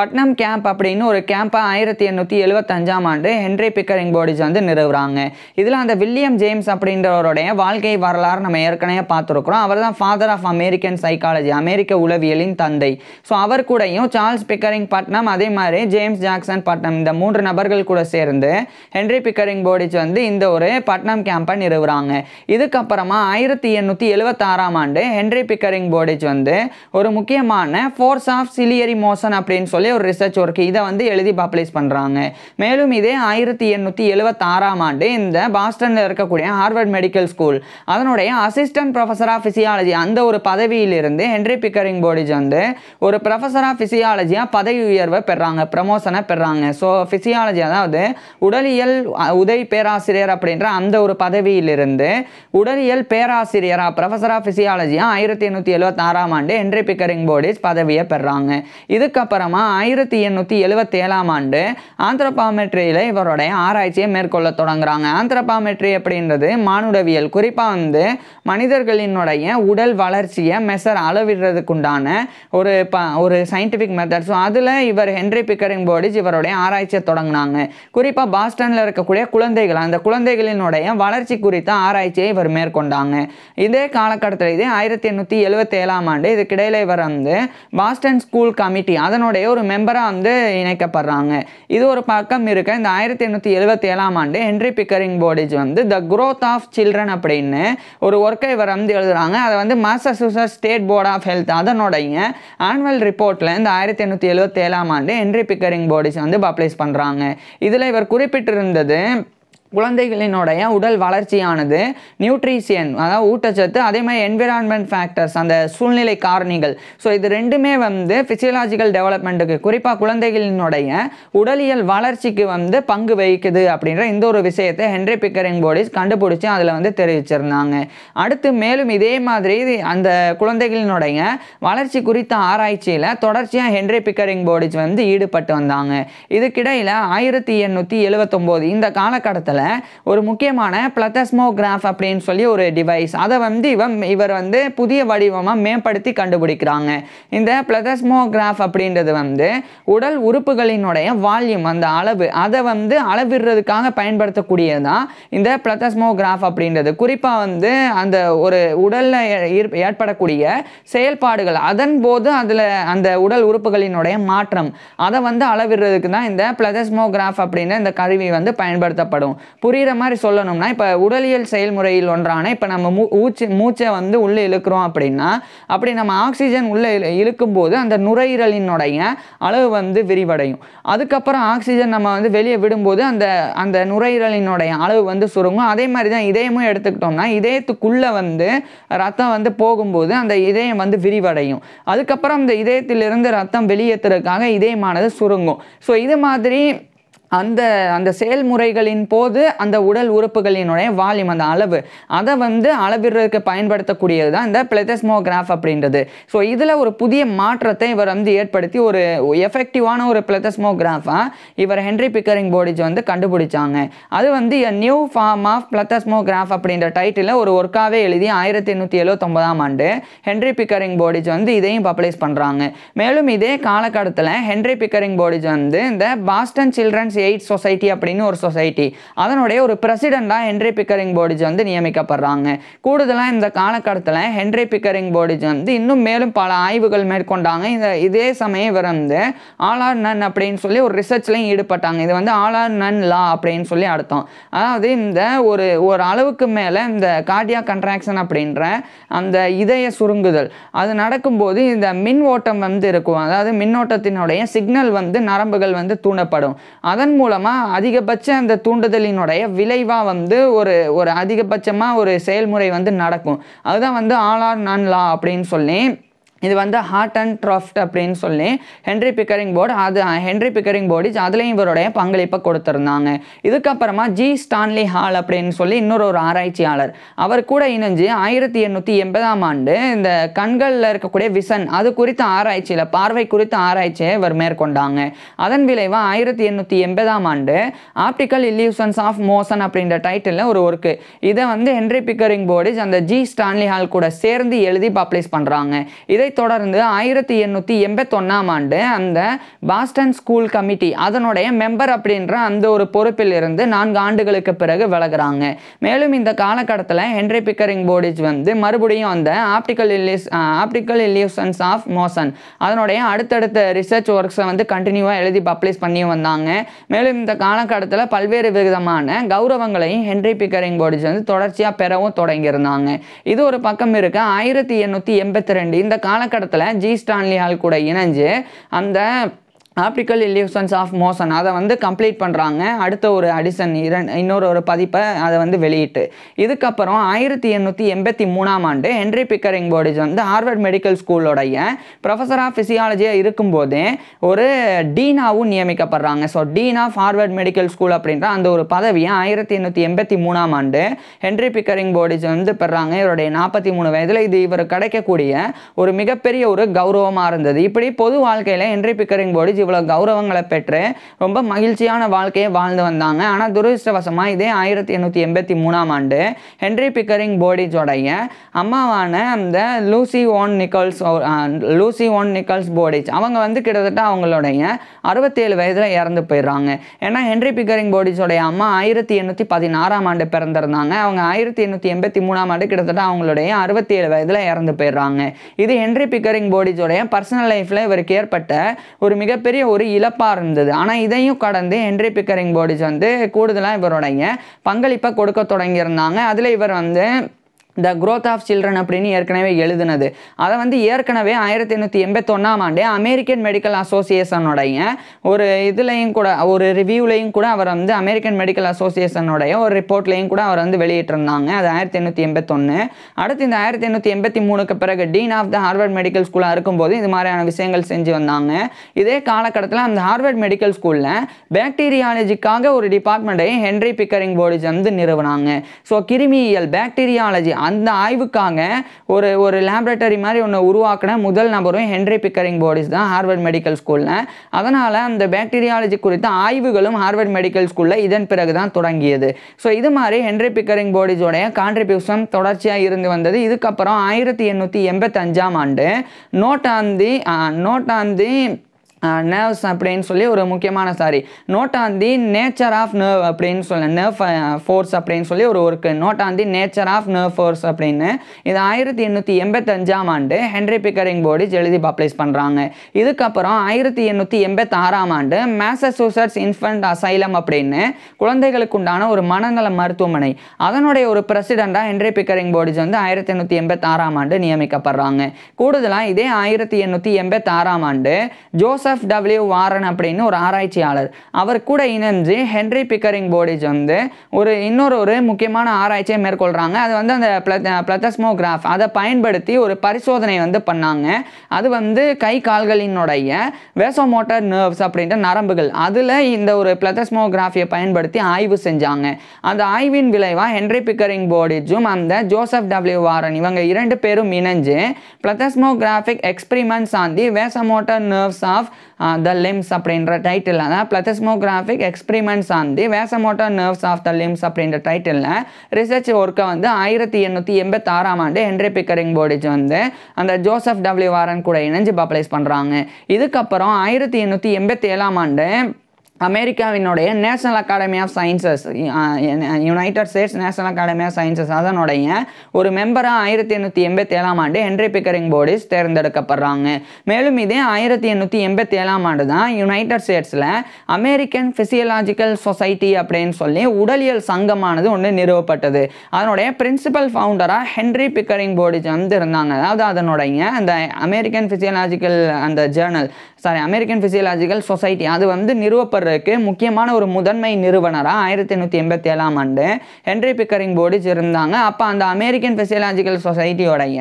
பட்னம் கேம்ப் அப்படி அப்படின்னு ஒரு கேம்பை ஆயிரத்தி எண்ணூற்றி எழுவத்தஞ்சாம் ஆண்டு ஹென்ரி பிக்கரிங் போடிஸ் வந்து நிறுவுறாங்க இதில் அந்த வில்லியம் ஜேம்ஸ் அப்படின்றவருடைய வாழ்க்கை வரலாறு நம்ம ஏற்கனவே பார்த்துருக்குறோம் அவர் தான் ஃபாதர் ஆஃப் அமெரிக்கன் சைக்காலஜி அமெரிக்க உளவியலின் தந்தை ஸோ அவர் கூடயும் சார்ல்ஸ் பிக்கரிங் பட்னம் அதே மாதிரி ஜேம்ஸ் ஜாக்சன் பட்னம் இந்த மூன்று நபர்கள் கூட சேர்ந்து ஹென்ரி பிக்கரிங் போடிஸ் வந்து இந்த ஒரு பட்னம் கேம்பை நிறுவுறாங்க இதுக்கப்புறமா ஆயிரத்தி எண்ணூற்றி எழுவத்தாறாம் ஆண்டு ஹென்ரி பிக்கரிங் போடிஸ் வந்து ஒரு முக்கியமான ஃபோர்ஸ் ஆஃப் சிலியரி மோஷன் அப்படின்னு சொல்லி ஒரு ரிசர்ச் ஒர்க் இதை இதை வந்து எழுதி பாப்புலைஸ் பண்ணுறாங்க மேலும் இதே ஆயிரத்தி எண்ணூற்றி எழுபத்தாறாம் ஆண்டு இந்த பாஸ்டனில் இருக்கக்கூடிய ஹார்வர்ட் மெடிக்கல் ஸ்கூல் அதனுடைய அசிஸ்டன்ட் ப்ரொஃபஸர் ஆஃப் ஃபிசியாலஜி அந்த ஒரு பதவியிலிருந்து ஹென்ரி பிக்கரிங் போடிஜ் வந்து ஒரு ப்ரொஃபஸர் ஆஃப் ஃபிசியாலஜியாக பதவி உயர்வை பெறாங்க ப்ரமோஷனை பெறாங்க ஸோ ஃபிசியாலஜி அதாவது உடலியல் உதவி பேராசிரியர் அப்படின்ற அந்த ஒரு பதவியிலிருந்து உடலியல் பேராசிரியராக ப்ரொஃபஸர் ஆஃப் ஃபிசியாலஜியாக ஆயிரத்தி எண்ணூற்றி எழுபத்தாறாம் ஆண்டு ஹென்ரி பிக்கரிங் போடிஸ் பதவியை பெறாங்க இதுக்கப்புறமா ஆயிரத்தி எண்ணூற்றி எழுபத்தேழாம் ஆண்டு ஆந்திரபாமெட்ரியில் இவருடைய ஆராய்ச்சியை மேற்கொள்ள தொடங்குறாங்க ஆந்திரபாமெட்ரி அப்படின்றது மானுடவியல் குறிப்பாக வந்து மனிதர்களினுடைய உடல் வளர்ச்சியை மெசர் அளவிடுறதுக்குண்டான ஒரு ப ஒரு சயின்டிஃபிக் மெத்தட் ஸோ அதில் இவர் ஹென்ரி பிக்கரிங் போடிஜ் இவருடைய ஆராய்ச்சியை தொடங்கினாங்க குறிப்பாக பாஸ்டனில் இருக்கக்கூடிய குழந்தைகள் அந்த குழந்தைகளினுடைய வளர்ச்சி குறித்த ஆராய்ச்சியை இவர் மேற்கொண்டாங்க இதே காலகட்டத்தில் இது ஆயிரத்தி எண்ணூற்றி எழுபத்தி ஏழாம் ஆண்டு இதுக்கிடையில் இவர் வந்து பாஸ்டன் ஸ்கூல் கமிட்டி அதனுடைய ஒரு மெம்பராக வந்து இணைக்கப்படுறாங்க இது ஒரு பக்கம் இருக்க இந்த ஆயிரத்தி எண்ணூற்றி எழுபத்தி ஏழாம் ஆண்டு ஹென்ரி பிக்கரிங் போர்டேஜ் வந்து த க்ரோத் ஆஃப் சில்ட்ரன் அப்படின்னு ஒரு ஒர்க்கை இவர் வந்து எழுதுகிறாங்க அதை வந்து Massachusetts state board of health அதனுடைய ஆனுவல் ரிப்போர்ட்டில் இந்த ஆயிரத்தி எண்ணூற்றி எழுபத்தி ஏழாம் ஆண்டு ஹென்ரி பிக்கரிங் போர்டேஜ் வந்து பப்ளிஷ் பண்ணுறாங்க இதில் இவர் குறிப்பிட்டிருந்தது குழந்தைகளினுடைய உடல் வளர்ச்சியானது நியூட்ரிஷியன் அதாவது ஊட்டச்சத்து அதே மாதிரி என்விரான்மெண்ட் ஃபேக்டர்ஸ் அந்த சூழ்நிலை காரணிகள் ஸோ இது ரெண்டுமே வந்து ஃபிசியலாஜிக்கல் டெவலப்மெண்ட்டுக்கு குறிப்பாக குழந்தைகளினுடைய உடலியல் வளர்ச்சிக்கு வந்து பங்கு வகிக்குது அப்படின்ற இந்த ஒரு விஷயத்தை ஹென்ரி பிக்கரிங் போடிஸ் கண்டுபிடிச்சி அதில் வந்து தெரிவிச்சிருந்தாங்க அடுத்து மேலும் இதே மாதிரி அந்த குழந்தைகளினுடைய வளர்ச்சி குறித்த ஆராய்ச்சியில் தொடர்ச்சியாக ஹென்ரி பிக்கரிங் போடிஸ் வந்து ஈடுபட்டு வந்தாங்க இதுக்கிடையில் ஆயிரத்தி எண்ணூற்றி எழுவத்தொம்போது இந்த காலகட்டத்தில் போல் ஒரு முக்கியமான பிளத்தஸ்மோகிராஃப் அப்படின்னு சொல்லி ஒரு டிவைஸ் அதை வந்து இவ இவர் வந்து புதிய வடிவமாக மேம்படுத்தி கண்டுபிடிக்கிறாங்க இந்த பிளத்தஸ்மோகிராஃப் அப்படின்றது வந்து உடல் உறுப்புகளினுடைய வால்யூம் அந்த அளவு அதை வந்து அளவிடுறதுக்காக பயன்படுத்தக்கூடியதான் இந்த பிளத்தஸ்மோகிராஃப் அப்படின்றது குறிப்பாக வந்து அந்த ஒரு உடலில் ஏற்படக்கூடிய செயல்பாடுகள் அதன் போது அதில் அந்த உடல் உறுப்புகளினுடைய மாற்றம் அதை வந்து அளவிடுறதுக்கு தான் இந்த பிளதஸ்மோகிராஃப் அப்படின்னு இந்த கருவி வந்து பயன்படுத்தப்படும் புரிகிற மாதிரி சொல்லணும்னா இப்போ உடலியல் செயல்முறையில் ஒன்றான இப்போ நம்ம மூ மூச்சை வந்து உள்ளே இழுக்கிறோம் அப்படின்னா அப்படி நம்ம ஆக்சிஜன் உள்ளே இழுக்கும்போது அந்த நுரையீரலினுடைய அளவு வந்து விரிவடையும் அதுக்கப்புறம் ஆக்சிஜன் நம்ம வந்து வெளியே விடும்போது அந்த அந்த நுரையீரலினுடைய அளவு வந்து சுருங்கும் அதே மாதிரி தான் இதயமும் எடுத்துக்கிட்டோம்னா இதயத்துக்குள்ளே வந்து ரத்தம் வந்து போகும்போது அந்த இதயம் வந்து விரிவடையும் அதுக்கப்புறம் அந்த இதயத்திலிருந்து ரத்தம் வெளியேற்றுறதுக்காக இதயமானது சுருங்கும் ஸோ இது மாதிரி அந்த அந்த செயல்முறைகளின் போது அந்த உடல் உறுப்புகளினுடைய வால்யூம் அந்த அளவு அதை வந்து அளவிடுறதுக்கு பயன்படுத்தக்கூடியது தான் இந்த பிளெத்தஸ்மோகிராஃப் அப்படின்றது ஸோ இதில் ஒரு புதிய மாற்றத்தை இவர் வந்து ஏற்படுத்தி ஒரு எஃபெக்டிவான ஒரு பிளெத்தஸ்மோகிராஃபாக இவர் ஹென்ரி பிக்கரிங் போடிஜ் வந்து கண்டுபிடிச்சாங்க அது வந்து a new form of plethysmograph அப்படின்ற டைட்டிலில் ஒரு ஒர்க்காகவே எழுதி ஆயிரத்தி எண்ணூற்றி எழுபத்தொம்பதாம் ஆண்டு ஹென்ரி பிக்கரிங் போடிஜ் வந்து இதையும் பப்ளிஷ் பண்ணுறாங்க மேலும் இதே காலகட்டத்தில் ஹென்ரி பிக்கரிங் போடிஜ் வந்து இந்த பாஸ்டன் சில்ட்ரன்ஸ் எயிட் சொசைட்டி அப்படின்னு ஒரு சொசைட்டி அதனுடைய ஒரு பிரசிடெண்டாக ஹென்ரி பிக்கரிங் போர்டிஜ் வந்து நியமிக்கப்படுறாங்க கூடுதலாக இந்த காலகட்டத்தில் ஹென்ரி பிக்கரிங் போர்டிஜ் வந்து இன்னும் மேலும் பல ஆய்வுகள் மேற்கொண்டாங்க இந்த இதே சமயம் இவர் வந்து ஆலார் நன் அப்படின்னு சொல்லி ஒரு ரிசர்ச்லையும் ஈடுபட்டாங்க இது வந்து ஆலார் நன் லா அப்படின்னு சொல்லி அர்த்தம் அதாவது இந்த ஒரு ஒரு அளவுக்கு மேலே இந்த கார்டியா கண்ட்ராக்ஷன் அப்படின்ற அந்த இதய சுருங்குதல் அது நடக்கும்போது இந்த மின் ஓட்டம் வந்து இருக்கும் அதாவது மின்னோட்டத்தினுடைய சிக்னல் வந்து நரம்புகள் வந்து தூண்டப்படும் அதன் அதன் மூலமாக அதிகபட்ச அந்த தூண்டுதலினுடைய விளைவாக வந்து ஒரு ஒரு அதிகபட்சமாக ஒரு செயல்முறை வந்து நடக்கும் அதுதான் வந்து ஆளார் நன்லா அப்படின்னு சொல்லி இது வந்து ஹார்ட் அண்ட் ட்ராஃப்ட் அப்படின்னு சொல்லி ஹென்ரி பிக்கரிங் போர்டு அது ஹென்ரி பிக்கரிங் போர்டு அதுலேயும் இவருடைய பங்களிப்பை கொடுத்துருந்தாங்க இதுக்கப்புறமா ஜி ஸ்டான்லி ஹால் அப்படின்னு சொல்லி இன்னொரு ஒரு ஆராய்ச்சியாளர் அவர் கூட இணைஞ்சு ஆயிரத்தி எண்ணூற்றி எண்பதாம் ஆண்டு இந்த கண்களில் இருக்கக்கூடிய விசன் அது குறித்த ஆராய்ச்சியில் பார்வை குறித்த ஆராய்ச்சியை இவர் மேற்கொண்டாங்க அதன் விளைவாக ஆயிரத்தி எண்ணூற்றி எண்பதாம் ஆண்டு ஆப்டிக்கல் இல்யூசன்ஸ் ஆஃப் மோஷன் அப்படின்ற டைட்டிலில் ஒரு ஒர்க்கு இதை வந்து ஹென்ரி பிக்கரிங் போர்டிஸ் அந்த ஜி ஸ்டான்லி ஹால் கூட சேர்ந்து எழுதி பப்ளிஷ் பண்ணுறாங்க இதை இதை தொடர்ந்து ஆயிரத்தி எண்ணூற்றி எண்பத்தொன்னாம் ஆண்டு அந்த பாஸ்டன் ஸ்கூல் கமிட்டி அதனுடைய மெம்பர் அப்படின்ற அந்த ஒரு பொறுப்பில் இருந்து நான்கு ஆண்டுகளுக்கு பிறகு விலகிறாங்க மேலும் இந்த காலகட்டத்தில் ஹென்ரி பிக்கரிங் போடிஜ் வந்து மறுபடியும் அந்த optical illusion optical illusions of motion அதனுடைய அடுத்தடுத்த ரிசர்ச் ஒர்க்ஸை வந்து கண்டினியூவாக எழுதி பப்ளிஷ் பண்ணி வந்தாங்க மேலும் இந்த காலகட்டத்தில் பல்வேறு விதமான கௌரவங்களையும் ஹென்ரி பிக்கரிங் போடிஜ் வந்து தொடர்ச்சியாக பெறவும் தொடங்கியிருந்தாங்க இது ஒரு பக்கம் இருக்க ஆயிரத்தி எண்ணூற்றி எண்பத்தி ரெண்டு இந்த கால காலகட்டத்தில் ஜி ஸ்டான்லி ஹால் கூட இணைஞ்சு அந்த ஆப்ரிக்கல் எலியூசன்ஸ் ஆஃப் மோஷன் அதை வந்து கம்ப்ளீட் பண்ணுறாங்க அடுத்த ஒரு அடிசன் இரண்டு இன்னொரு ஒரு பதிப்பை அதை வந்து வெளியிட்டு இதுக்கப்புறம் ஆயிரத்தி எண்ணூற்றி எண்பத்தி மூணாம் ஆண்டு ஹென்ரி பிக்கரிங் போர்டிஸ் வந்து ஹார்வர்ட் மெடிக்கல் ஸ்கூலோடைய ப்ரொஃபஸர் ஆஃப் ஃபிசியாலஜியாக இருக்கும்போதே ஒரு டீனாவும் நியமிக்கப்படுறாங்க so dean of Harvard medical school அப்படின்ற அந்த ஒரு பதவியை ஆயிரத்தி எண்ணூற்றி எண்பத்தி மூணாம் ஆண்டு ஹென்ரி பிக்கரிங் போர்டிஸ் வந்து பெறாங்க இவருடைய நாற்பத்தி மூணு வயதில் இது இவர் கிடைக்கக்கூடிய ஒரு மிகப்பெரிய ஒரு கௌரவமாக இருந்தது இப்படி பொது வாழ்க்கையில் ஹென்ரி பிக்கரிங் போர்டிஸ் இவ்வளோ கௌரவங்களை பெற்று ரொம்ப மகிழ்ச்சியான வாழ்க்கையை வாழ்ந்து வந்தாங்க ஆனால் துரதிருஷ்டவசமாக இதே ஆயிரத்தி எண்ணூற்றி எண்பத்தி மூணாம் ஆண்டு ஹென்ரி பிக்கரிங் போடிஜோடைய அம்மாவான அந்த Lucy Orne Nichols Lucy Orne Nichols Bowditch அவங்க வந்து கிட்டத்தட்ட அவங்களுடைய அறுபத்தேழு வயதில் இறந்து போயிடுறாங்க ஏன்னா ஹென்ரி பிக்கரிங் போடிஸோடைய அம்மா ஆயிரத்தி எண்ணூற்றி பதினாறாம் ஆண்டு பிறந்திருந்தாங்க அவங்க ஆயிரத்தி எண்ணூற்றி எண்பத்தி மூணாம் ஆண்டு கிட்டத்தட்ட அவங்களுடைய அறுபத்தி ஏழு வயதில் இறந்து போயிடுறாங்க இது ஹென்ரி பிக்கரிங் போடிஜோடைய பர்சனல் லைஃப்பில் இவருக்கு ஏற்பட்ட ஒரு மிகப்பெரிய பெரிய ஒரு இழப்பாக இருந்தது ஆனால் இதையும் கடந்து ஹென்ரி பிக்கரிங் போடிஸ் வந்து கூடுதலாக இவருடைய பங்களிப்பை கொடுக்க தொடங்கியிருந்தாங்க அதில் இவர் வந்து த க்ரோத் ஆஃப் சில்ட்ரன் அப்படின்னு ஏற்கனவே எழுதுனது அதை வந்து ஏற்கனவே ஆயிரத்தி எண்ணூற்றி எண்பத்தொன்னாம் ஆண்டு அமெரிக்கன் மெடிக்கல் அசோசியேஷனுடைய ஒரு இதுலேயும் கூட ஒரு ரிவ்யூலையும் கூட அவர் வந்து அமெரிக்கன் மெடிக்கல் அசோசியேஷனுடைய ஒரு ரிப்போர்ட்லேயும் கூட அவர் வந்து வெளியிட்டிருந்தாங்க அது ஆயிரத்தி எண்ணூற்றி எண்பத்தொன்று அடுத்து இந்த ஆயிரத்தி எண்ணூற்றி எண்பத்தி மூணுக்கு பிறகு dean of the Harvard medical ஸ்கூலாக இருக்கும்போது இது மாதிரியான விஷயங்கள் செஞ்சு வந்தாங்க இதே காலகட்டத்தில் அந்த ஹார்வர்ட் மெடிக்கல் ஸ்கூலில் பேக்டீரியாலஜிக்காக ஒரு டிபார்ட்மெண்ட்டையும் ஹென்ரி பிக்கரிங் போர்டிஸ் வந்து நிறுவனாங்க ஸோ கிருமியியல் பேக்டீரியாலஜி அந்த ஆய்வுக்காக ஒரு ஒரு லேபரேட்டரி மாதிரி ஒன்று உருவாக்கின முதல் நபரும் ஹென்ரி பிக்கரிங் போடிஸ் தான் ஹார்வர்ட் மெடிக்கல் ஸ்கூலில் அதனால் அந்த பேக்டீரியாலஜி குறித்த ஆய்வுகளும் ஹார்வர்ட் மெடிக்கல் ஸ்கூலில் இதன் பிறகு தான் தொடங்கியது ஸோ இது மாதிரி ஹென்ரி பிக்கரிங் போடிஸோடைய கான்ட்ரிபியூஷன் தொடர்ச்சியாக இருந்து வந்தது இதுக்கப்புறம் ஆயிரத்தி எண்ணூற்றி எண்பத்தஞ்சாம் ஆண்டு நோட் ஆன் தி நர்வ்ஸ் அப்படின்னு சொல்லி ஒரு முக்கியமான sorry note on the nature of nerve அப்படின்னு சொல்ல நர்வ் ஃபோர்ஸ் அப்படின்னு சொல்லி ஒரு work note on the nature of nerve force அப்படின்னு இது ஆயிரத்தி எண்ணூற்றி எண்பத்தஞ்சாம் ஆண்டு ஹென்ரி பிக்கரிங் போர்டிஸ் எழுதி பப்ளிஷ் பண்ணுறாங்க இதுக்கப்புறம் ஆயிரத்தி எண்ணூற்றி எண்பத்தாறாம் ஆண்டு மேசசூசட்ஸ் இன்ஃபண்ட் அசைலம் அப்படின்னு குழந்தைகளுக்கு உண்டான ஒரு மனநல மருத்துவமனை அதனுடைய ஒரு பிரசிடெண்ட்டாக ஹென்ரி பிக்கரிங் போர்டிஸ் வந்து ஆயிரத்தி எண்ணூற்றி எண்பத்தாறாம் ஆண்டு நியமிக்கப்படுறாங்க கூடுதலாக இதே ஆயிரத்தி எண்ணூற்றி எண்பத்தாறாம் ஆண்டு ஜோசப் ஜோசப் டபிள்யூ வாரன் அப்படின்னு ஒரு ஆராய்ச்சியாளர் அவர் கூட இணைஞ்சு ஹென்ரி பிக்கரிங் போடிஜ் வந்து ஒரு இன்னொரு ஒரு முக்கியமான ஆராய்ச்சியை மேற்கொள்கிறாங்க அது வந்து அந்த பிளத்தஸ்மோகிராஃப் அதை பயன்படுத்தி ஒரு பரிசோதனை வந்து பண்ணாங்க அது வந்து கை கால்களினுடைய வேசோமோட்டர் நர்வ்ஸ் அப்படின்ற நரம்புகள் அதில் இந்த ஒரு பிளத்தஸ்மோகிராஃபியை பயன்படுத்தி ஆய்வு செஞ்சாங்க அந்த ஆய்வின் விளைவாக ஹென்ரி பிக்கரிங் போடிஜும் அந்த ஜோசப் டபிள்யூ வாரன் இவங்க இரண்டு பேரும் இணைஞ்சு plethysmographic experiments on the vasomotor nerves of the limbs அப்படின்ற டைட்டில் தான் plethysmographic experiments on the vasomotor nerves of the limbs அப்படின்ற டைட்டிலில் ரிசர்ச் ஒர்க்கை வந்து ஆயிரத்தி எண்ணூற்றி எண்பத்தாறாம் ஆண்டு ஹென்ரி பிக்கரிங் போர்டிஜ் வந்து அந்த ஜோசப் டபிள்யூ வாரன் கூட இணைஞ்சு பப்ளைஸ் பண்ணுறாங்க இதுக்கப்புறம் ஆயிரத்தி எண்ணூற்றி எண்பத்தி ஏழாம் ஆண்டு அமெரிக்காவினுடைய national academy of sciences United States national academy of sciences அதனுடைய ஒரு மெம்பராக ஆயிரத்தி எண்ணூற்றி எண்பத்தி ஏழாம் ஆண்டு ஹென்ரி பிக்கரிங் போர்டிஸ் தேர்ந்தெடுக்கப்படுறாங்க மேலும் இதே ஆயிரத்தி எண்ணூற்றி எண்பத்தி ஏழாம் ஆண்டு தான் யுனைடெட் ஸ்டேட்ஸில் அமெரிக்கன் ஃபிசியலாஜிக்கல் சொசைட்டி அப்படின்னு சொல்லி உடலியல் சங்கமானது ஒன்று நிறுவப்பட்டது அதனுடைய பிரின்சிபல் ஃபவுண்டராக ஹென்ரி பிக்கரிங் போர்டிஸ் வந்து இருந்தாங்க அதாவது அதனுடைய அந்த அமெரிக்கன் ஃபிசியலாஜிக்கல் அந்த journal sorry American physiological society அது வந்து நிறுவப்படுற செய்யப்படுவதற்கு முக்கியமான ஒரு முதன்மை நிறுவனராக ஆயிரத்தி எண்ணூற்றி எண்பத்தி ஏழாம் ஆண்டு ஹென்ரி பிக்கரிங் போர்டிச் இருந்தாங்க அப்போ அந்த அமெரிக்கன் ஃபிசியலாஜிக்கல் சொசைட்டியோடைய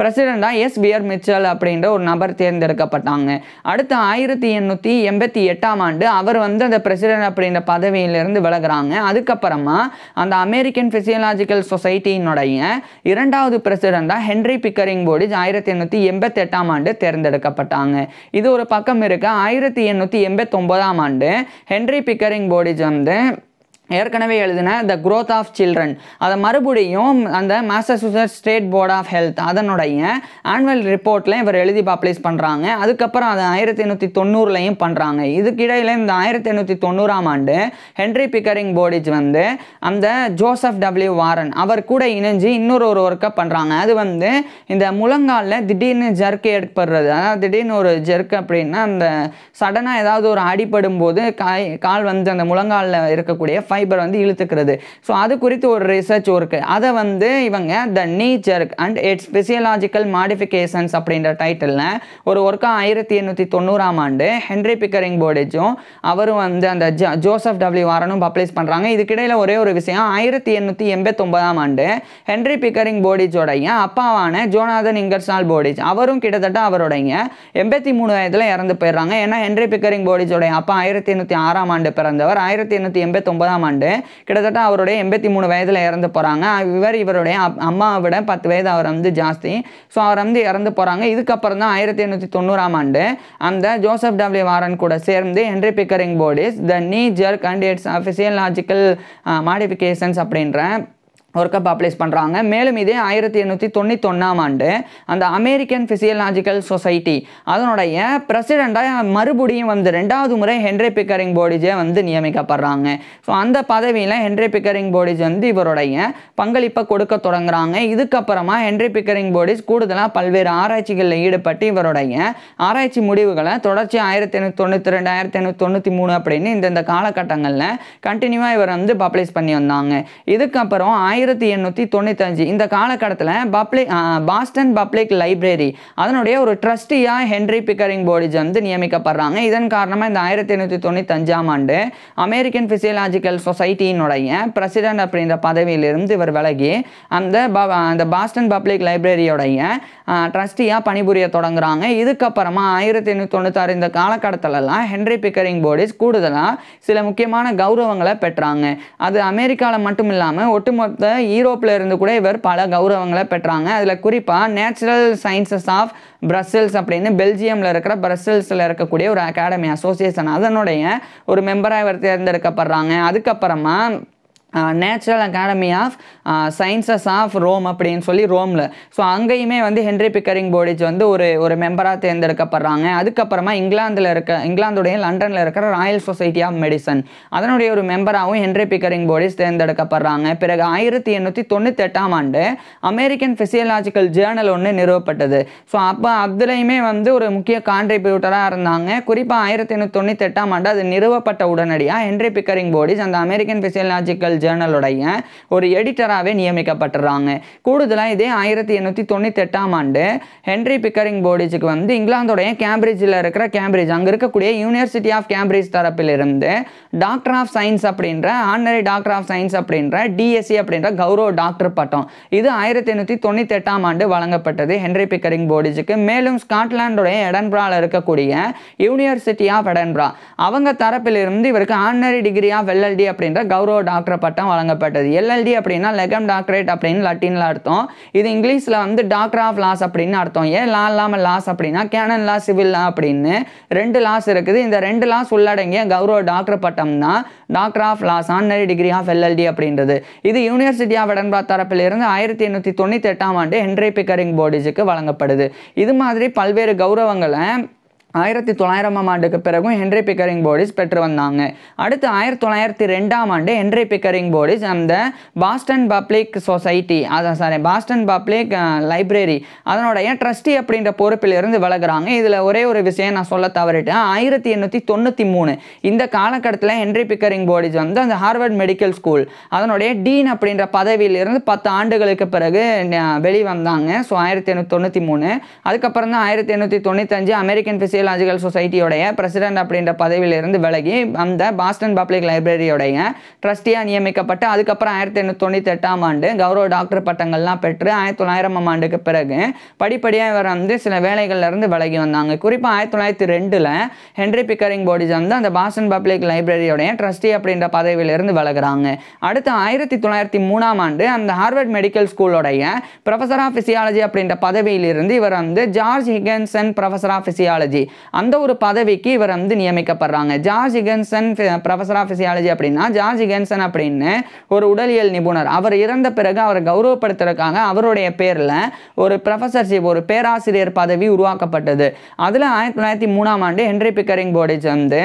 பிரசிடெண்டாக எஸ் பியர் மிச்சல் அப்படின்ற ஒரு நபர் தேர்ந்தெடுக்கப்பட்டாங்க அடுத்து ஆயிரத்தி எண்ணூற்றி எண்பத்தி எட்டாம் ஆண்டு அவர் வந்து அந்த பிரசிடென்ட் அப்படின்ற பதவியிலிருந்து விலகிறாங்க அதுக்கப்புறமா அந்த அமெரிக்கன் ஃபிசியலாஜிக்கல் சொசைட்டியினுடைய இரண்டாவது பிரசிடெண்டாக ஹென்ரி பிக்கரிங் போர்டிஜ் ஆயிரத்தி எண்ணூற்றி எண்பத்தெட்டாம் ஆண்டு தேர்ந்தெடுக்கப்பட்டாங்க இது ஒரு பக்கம் இருக்க ஆயிரத்தி எண்ணூற்றி எண்பத்தொம்போதாம் ஆண்டு ஹென்ரி பிக்கரிங் போடிஜ் வந்து ஏற்கனவே எழுதின த க்ரோத் ஆஃப் சில்ட்ரன் அதை மறுபடியும் அந்த Massachusetts state board of health அதனுடைய ஆனுவல் ரிப்போர்ட்டில் இவர் எழுதி பப்ளிஷ் பண்ணுறாங்க அதுக்கப்புறம் அதை ஆயிரத்தி எண்ணூற்றி தொண்ணூறுலையும் பண்ணுறாங்க இதுக்கிடையில் இந்த ஆயிரத்தி எண்ணூற்றி தொண்ணூறாம் ஆண்டு ஹென்ரி பிக்கரிங் போடிஜ் வந்து அந்த ஜோசப் டபிள்யூ வாரன் அவர் கூட இணைஞ்சு இன்னொரு ஒரு ஒர்க்கை பண்ணுறாங்க அது வந்து இந்த முழங்காலில் திடீர்னு ஜர்க் ஏற்படுறது அதாவது திடீர்னு ஒரு ஜெர்க் அப்படின்னா அந்த சடனாக ஏதாவது ஒரு அடிப்படும் போது காய் கால் வந்து அந்த முழங்காலில் இருக்கக்கூடிய ஃபைபர் வந்து இழுத்துக்கிறது ஸோ அது குறித்து ஒரு ரிசர்ச் ஒர்க்கு அதை வந்து இவங்க the nature and its physiological modifications அப்படின்ற டைட்டிலில் ஒரு ஒர்க்காக ஆயிரத்தி எண்ணூற்றி தொண்ணூறாம் ஆண்டு ஹென்ரி பிக்கரிங் போர்டேஜும் அவரும் வந்து அந்த ஜோ ஜோசப் டபிள்யூ வாரனும் பப்ளிஷ் பண்ணுறாங்க இதுக்கிடையில் ஒரே ஒரு விஷயம் ஆயிரத்தி எண்ணூற்றி எண்பத்தொம்பதாம் ஆண்டு ஹென்ரி பிக்கரிங் போர்டேஜோடைய அப்பாவான ஜோனாதன் இங்கர்ஸ்னால் போர்டேஜ் அவரும் கிட்டத்தட்ட அவருடைய எண்பத்தி மூணு வயதில் இறந்து போயிடுறாங்க ஏன்னா ஹென்ரி பிக்கரிங் போர்டேஜோடைய அப்பா ஆயிரத்தி எண்ணூற்றி ஆறாம் ஆண்டு பிறந்தவர் ஆயிரத்தி எண்ணூற்றி எண்பத்தொம்பதாம் ஆண்டு கிட்டத்தட்ட அவருடைய எண்பத்தி மூணு வயதில் இறந்து போகிறாங்க இவர் இவருடைய அம்மாவை விட பத்து வயது அவர் வந்து ஜாஸ்தி ஸோ அவர் வந்து இறந்து போகிறாங்க இதுக்கப்புறம் தான் ஆயிரத்தி எண்ணூற்றி தொண்ணூறாம் ஆண்டு அந்த ஜோசப் டபிள்யூ வாரன் கூட சேர்ந்து Henry Pickering Bowditch the knee jerk and its physiological modifications அப்படின்ற ஒர்க்கை பப்ளிஷ் பண்ணுறாங்க மேலும் இதே ஆயிரத்தி எண்ணூற்றி தொண்ணூத்தொன்னாம் ஆண்டு அந்த அமெரிக்கன் ஃபிசியலாஜிக்கல் சொசைட்டி அதனுடைய பிரசிடெண்ட்டாக மறுபடியும் வந்து ரெண்டாவது முறை ஹென்ரி பிக்கரிங் போடிஜே வந்து நியமிக்கப்படுறாங்க ஸோ அந்த பதவியில் ஹென்ரி பிக்கரிங் போடிஜ் வந்து இவருடைய பங்களிப்பை கொடுக்க தொடங்குறாங்க இதுக்கப்புறமா ஹென்ரி பிக்கரிங் போடிஸ் கூடுதலாக பல்வேறு ஆராய்ச்சிகளில் ஈடுபட்டு இவருடைய ஆராய்ச்சி முடிவுகளை தொடர்ச்சி ஆயிரத்தி எண்ணூற்றி தொண்ணூற்றி ரெண்டு ஆயிரத்தி எண்ணூற்றி தொண்ணூற்றி மூணு அப்படின்னு இந்தந்த காலகட்டங்களில் கண்டினியூவாக இவர் வந்து பப்ளிஷ் பண்ணி வந்தாங்க இதுக்கப்புறம் ஆயிரத்தி ஆயிரத்தி எண்ணூற்றி தொண்ணூத்தஞ்சு இந்த காலகட்டத்தில் பப்ளிக் பாஸ்டன் பப்ளிக் லைப்ரரி அதனுடைய ஒரு ட்ரஸ்டியாக ஹென்ரி பிக்கரிங் போர்டிஜ் வந்து நியமிக்கப்படுறாங்க இதன் காரணமாக இந்த ஆயிரத்தி எண்ணூற்றி தொண்ணூத்தஞ்சாம் ஆண்டு அமெரிக்கன் ஃபிசியலாஜிக்கல் சொசைட்டியினுடைய பிரசிடென்ட் அப்படின்ற பதவியிலிருந்து இவர் விலகி அந்த அந்த பாஸ்டன் பப்ளிக் லைப்ரரியோடைய ட்ரஸ்டியாக பணிபுரிய தொடங்குறாங்க இதுக்கப்புறமா ஆயிரத்தி எண்ணூற்றி தொண்ணூத்தாறு இந்த காலகட்டத்திலலாம் ஹென்ரி பிக்கரிங் போர்டிஸ் கூடுதலாக சில முக்கியமான கௌரவங்களை பெற்றாங்க அது அமெரிக்காவில் மட்டும் இல்லாமல் ஒட்டுமொத்த ஈரோப்பில் யூரோப்பில் இருந்து கூட இவர் பல கௌரவங்களை பெற்றாங்க அதில் குறிப்பாக நேச்சுரல் சயின்சஸ் ஆஃப் பிரசல்ஸ் அப்படின்னு பெல்ஜியமில் இருக்கிற பிரசல்ஸில் இருக்கக்கூடிய ஒரு அகாடமி அசோசியேஷன் அதனுடைய ஒரு மெம்பராக இவர் தேர்ந்தெடுக்கப்படுறாங்க அதுக்கப்புறமா natural academy of sciences of Rome அப்படின்னு சொல்லி ரோமில் ஸோ அங்கேயுமே வந்து ஹென்ரி பிக்கரிங் போடிச் வந்து ஒரு ஒரு மெம்பராக தேர்ந்தெடுக்கப்படுறாங்க அதுக்கப்புறமா இங்கிலாந்தில் இருக்க இங்கிலாந்துடைய லண்டனில் இருக்கிற ராயல் சொசைட்டி ஆஃப் மெடிசன் அதனுடைய ஒரு மெம்பராகவும் ஹென்ரி பிக்கரிங் போடிஸ் தேர்ந்தெடுக்கப்படுறாங்க பிறகு ஆயிரத்தி எண்ணூற்றி தொண்ணூத்தெட்டாம் ஆண்டு அமெரிக்கன் ஃபிசியலாஜிக்கல் ஜேர்னல் ஒன்று நிறுவப்பட்டது ஸோ அப்போ அதுலேயுமே வந்து ஒரு முக்கிய கான்ட்ரிபியூட்டராக இருந்தாங்க குறிப்பாக ஆயிரத்தி எண்ணூற்றி தொண்ணூத்தெட்டாம் ஆண்டு அது நிறுவப்பட்ட உடனடியாக ஹென்ரி பிக்கரிங் போடிஸ் அந்த அமெரிக்கன் ஃபிசியலாஜிக்கல் ஜேர்னலுடைய ஒரு எடிட்டராகவே நியமிக்கப்பட்டுறாங்க கூடுதலாக இதே ஆயிரத்தி எண்ணூற்றி தொண்ணூத்தெட்டாம் ஆண்டு ஹென்ரி பிக்கரிங் போர்டிஜுக்கு வந்து இங்கிலாந்துடைய கேம்பிரிட்ஜில் இருக்கிற கேம்பிரிட்ஜ் அங்கே இருக்கக்கூடிய யூனிவர்சிட்டி ஆஃப் கேம்பிரிட்ஜ் தரப்பிலிருந்து டாக்டர் ஆஃப் சயின்ஸ் அப்படின்ற ஆனரி டாக்டர் ஆஃப் சயின்ஸ் அப்படின்ற டிஎஸ்சி e அப்படின்ற கௌரவ டாக்டர் பட்டம் இது ஆயிரத்தி எண்ணூற்றி தொண்ணூற்றி எட்டாம் ஆண்டு வழங்கப்பட்டது ஹென்ரி பிக்கரிங் போர்டிஜுக்கு மேலும் ஸ்காட்லாண்டுடைய எடன்பிராவில் இருக்கக்கூடிய யூனிவர்சிட்டி ஆஃப் எடன்பிரா அவங்க தரப்பிலிருந்து இவருக்கு ஆனரி டிகிரி ஆஃப் எல்எல்டி அப்படின்ற கௌரவ டாக்டர் பட்டம் வழங்கப்பட்டது எல்எல்டி அப்படின்னா லெகம் டாக்ரேட் அப்படின்னு லட்டின்ல அர்த்தம் இது இங்கிலீஷில் வந்து டாக்டர் ஆஃப் லாஸ் அப்படின்னு அர்த்தம் ஏன் லா இல்லாமல் லாஸ் அப்படின்னா கேனன் லா சிவில் லா அப்படின்னு ரெண்டு லாஸ் இருக்குது இந்த ரெண்டு லாஸ் உள்ளடங்கிய கௌரவ டாக்டர் பட்டம் தான் doctor of laws honorary degree of LLD அப்படின்றது இது யூனிவர்சிட்டி ஆஃப் எடன்பா தரப்பிலிருந்து ஆயிரத்தி எண்ணூற்றி தொண்ணூற்றி எட்டாம் ஆண்டு ஹென்ரி பிக்கரிங் போர்டிஜுக்கு வழங்கப்படுது இது மாதிரி பல்வேறு கௌரவங்களை ஆயிரத்தி தொள்ளாயிரமாம் ஆண்டுக்கு பிறகும் ஹென்ரி பிக்கரிங் போடிஸ் பெற்று வந்தாங்க அடுத்து ஆயிரத்தி தொள்ளாயிரத்தி ரெண்டாம் ஆண்டு ஹென்ரி பிக்கரிங் போடிஸ் அந்த பாஸ்டன் பப்ளிக் சொசைட்டி அதான் சாரி பாஸ்டன் பப்ளிக் லைப்ரரி அதனுடைய ட்ரஸ்டி அப்படின்ற பொறுப்பில் இருந்து வளர்கிறாங்க இதில் ஒரே ஒரு விஷயம் நான் சொல்ல தவறிட்டேன் ஆயிரத்தி எண்ணூற்றி தொண்ணூற்றி மூணு இந்த காலகட்டத்தில் ஹென்ரி பிக்கரிங் போடிஸ் வந்து அந்த ஹார்வர்ட் மெடிக்கல் ஸ்கூல் அதனுடைய டீன் அப்படின்ற பதவியிலிருந்து பத்து ஆண்டுகளுக்கு பிறகு வெளிவந்தாங்க ஸோ ஆயிரத்தி எண்ணூற்றி தொண்ணூற்றி மூணு அதுக்கப்புறம் தான் ஆயிரத்தி எண்ணூற்றி தொண்ணூத்தஞ்சு அமெரிக்கன் சோசியலாஜிக்கல் சொசைட்டியோடைய பிரசிடென்ட் அப்படின்ற பதவியிலிருந்து விலகி அந்த பாஸ்டன் பப்ளிக் லைப்ரரியோடைய ட்ரஸ்டியாக நியமிக்கப்பட்டு அதுக்கப்புறம் ஆயிரத்தி எண்ணூற்றி தொண்ணூற்றி எட்டாம் ஆண்டு கௌரவ டாக்டர் பட்டங்கள்லாம் பெற்று ஆயிரத்தி தொள்ளாயிரமாம் ஆண்டுக்கு பிறகு படிப்படியாக இவர் வந்து சில வேலைகள்லேருந்து விலகி வந்தாங்க குறிப்பாக ஆயிரத்தி தொள்ளாயிரத்தி ரெண்டில் ஹென்ரி பிக்கரிங் போடிஸ் வந்து அந்த பாஸ்டன் பப்ளிக் லைப்ரரியோடைய ட்ரஸ்டி அப்படின்ற பதவியிலிருந்து விலகிறாங்க அடுத்து ஆயிரத்தி தொள்ளாயிரத்தி மூணாம் ஆண்டு அந்த ஹார்வர்ட் மெடிக்கல் ஸ்கூலோடைய ப்ரொஃபஸர் ஆஃப் ஃபிசியாலஜி அப்படின்ற பதவியிலிருந்து இவர் வந்து George Higginson professor of physiology அந்த ஒரு பதவிக்கு இவர் வந்து நியமிக்கப்படுறாங்க George Higginson professor of physiology அப்படின்னா ஜார்ஜ் ஹிகன்சன் அப்படின்னு ஒரு உடலியல் நிபுணர் அவர் இறந்த பிறகு அவரை கௌரவப்படுத்துறதுக்காக அவருடைய பேரில் ஒரு ப்ரொஃபஸர்ஷிப் ஒரு பேராசிரியர் பதவி உருவாக்கப்பட்டது அதில் ஆயிரத்தி தொள்ளாயிரத்தி மூணாம் ஆண்டு ஹென்ரி பிக்கரிங் போர்டிஜ் வந்து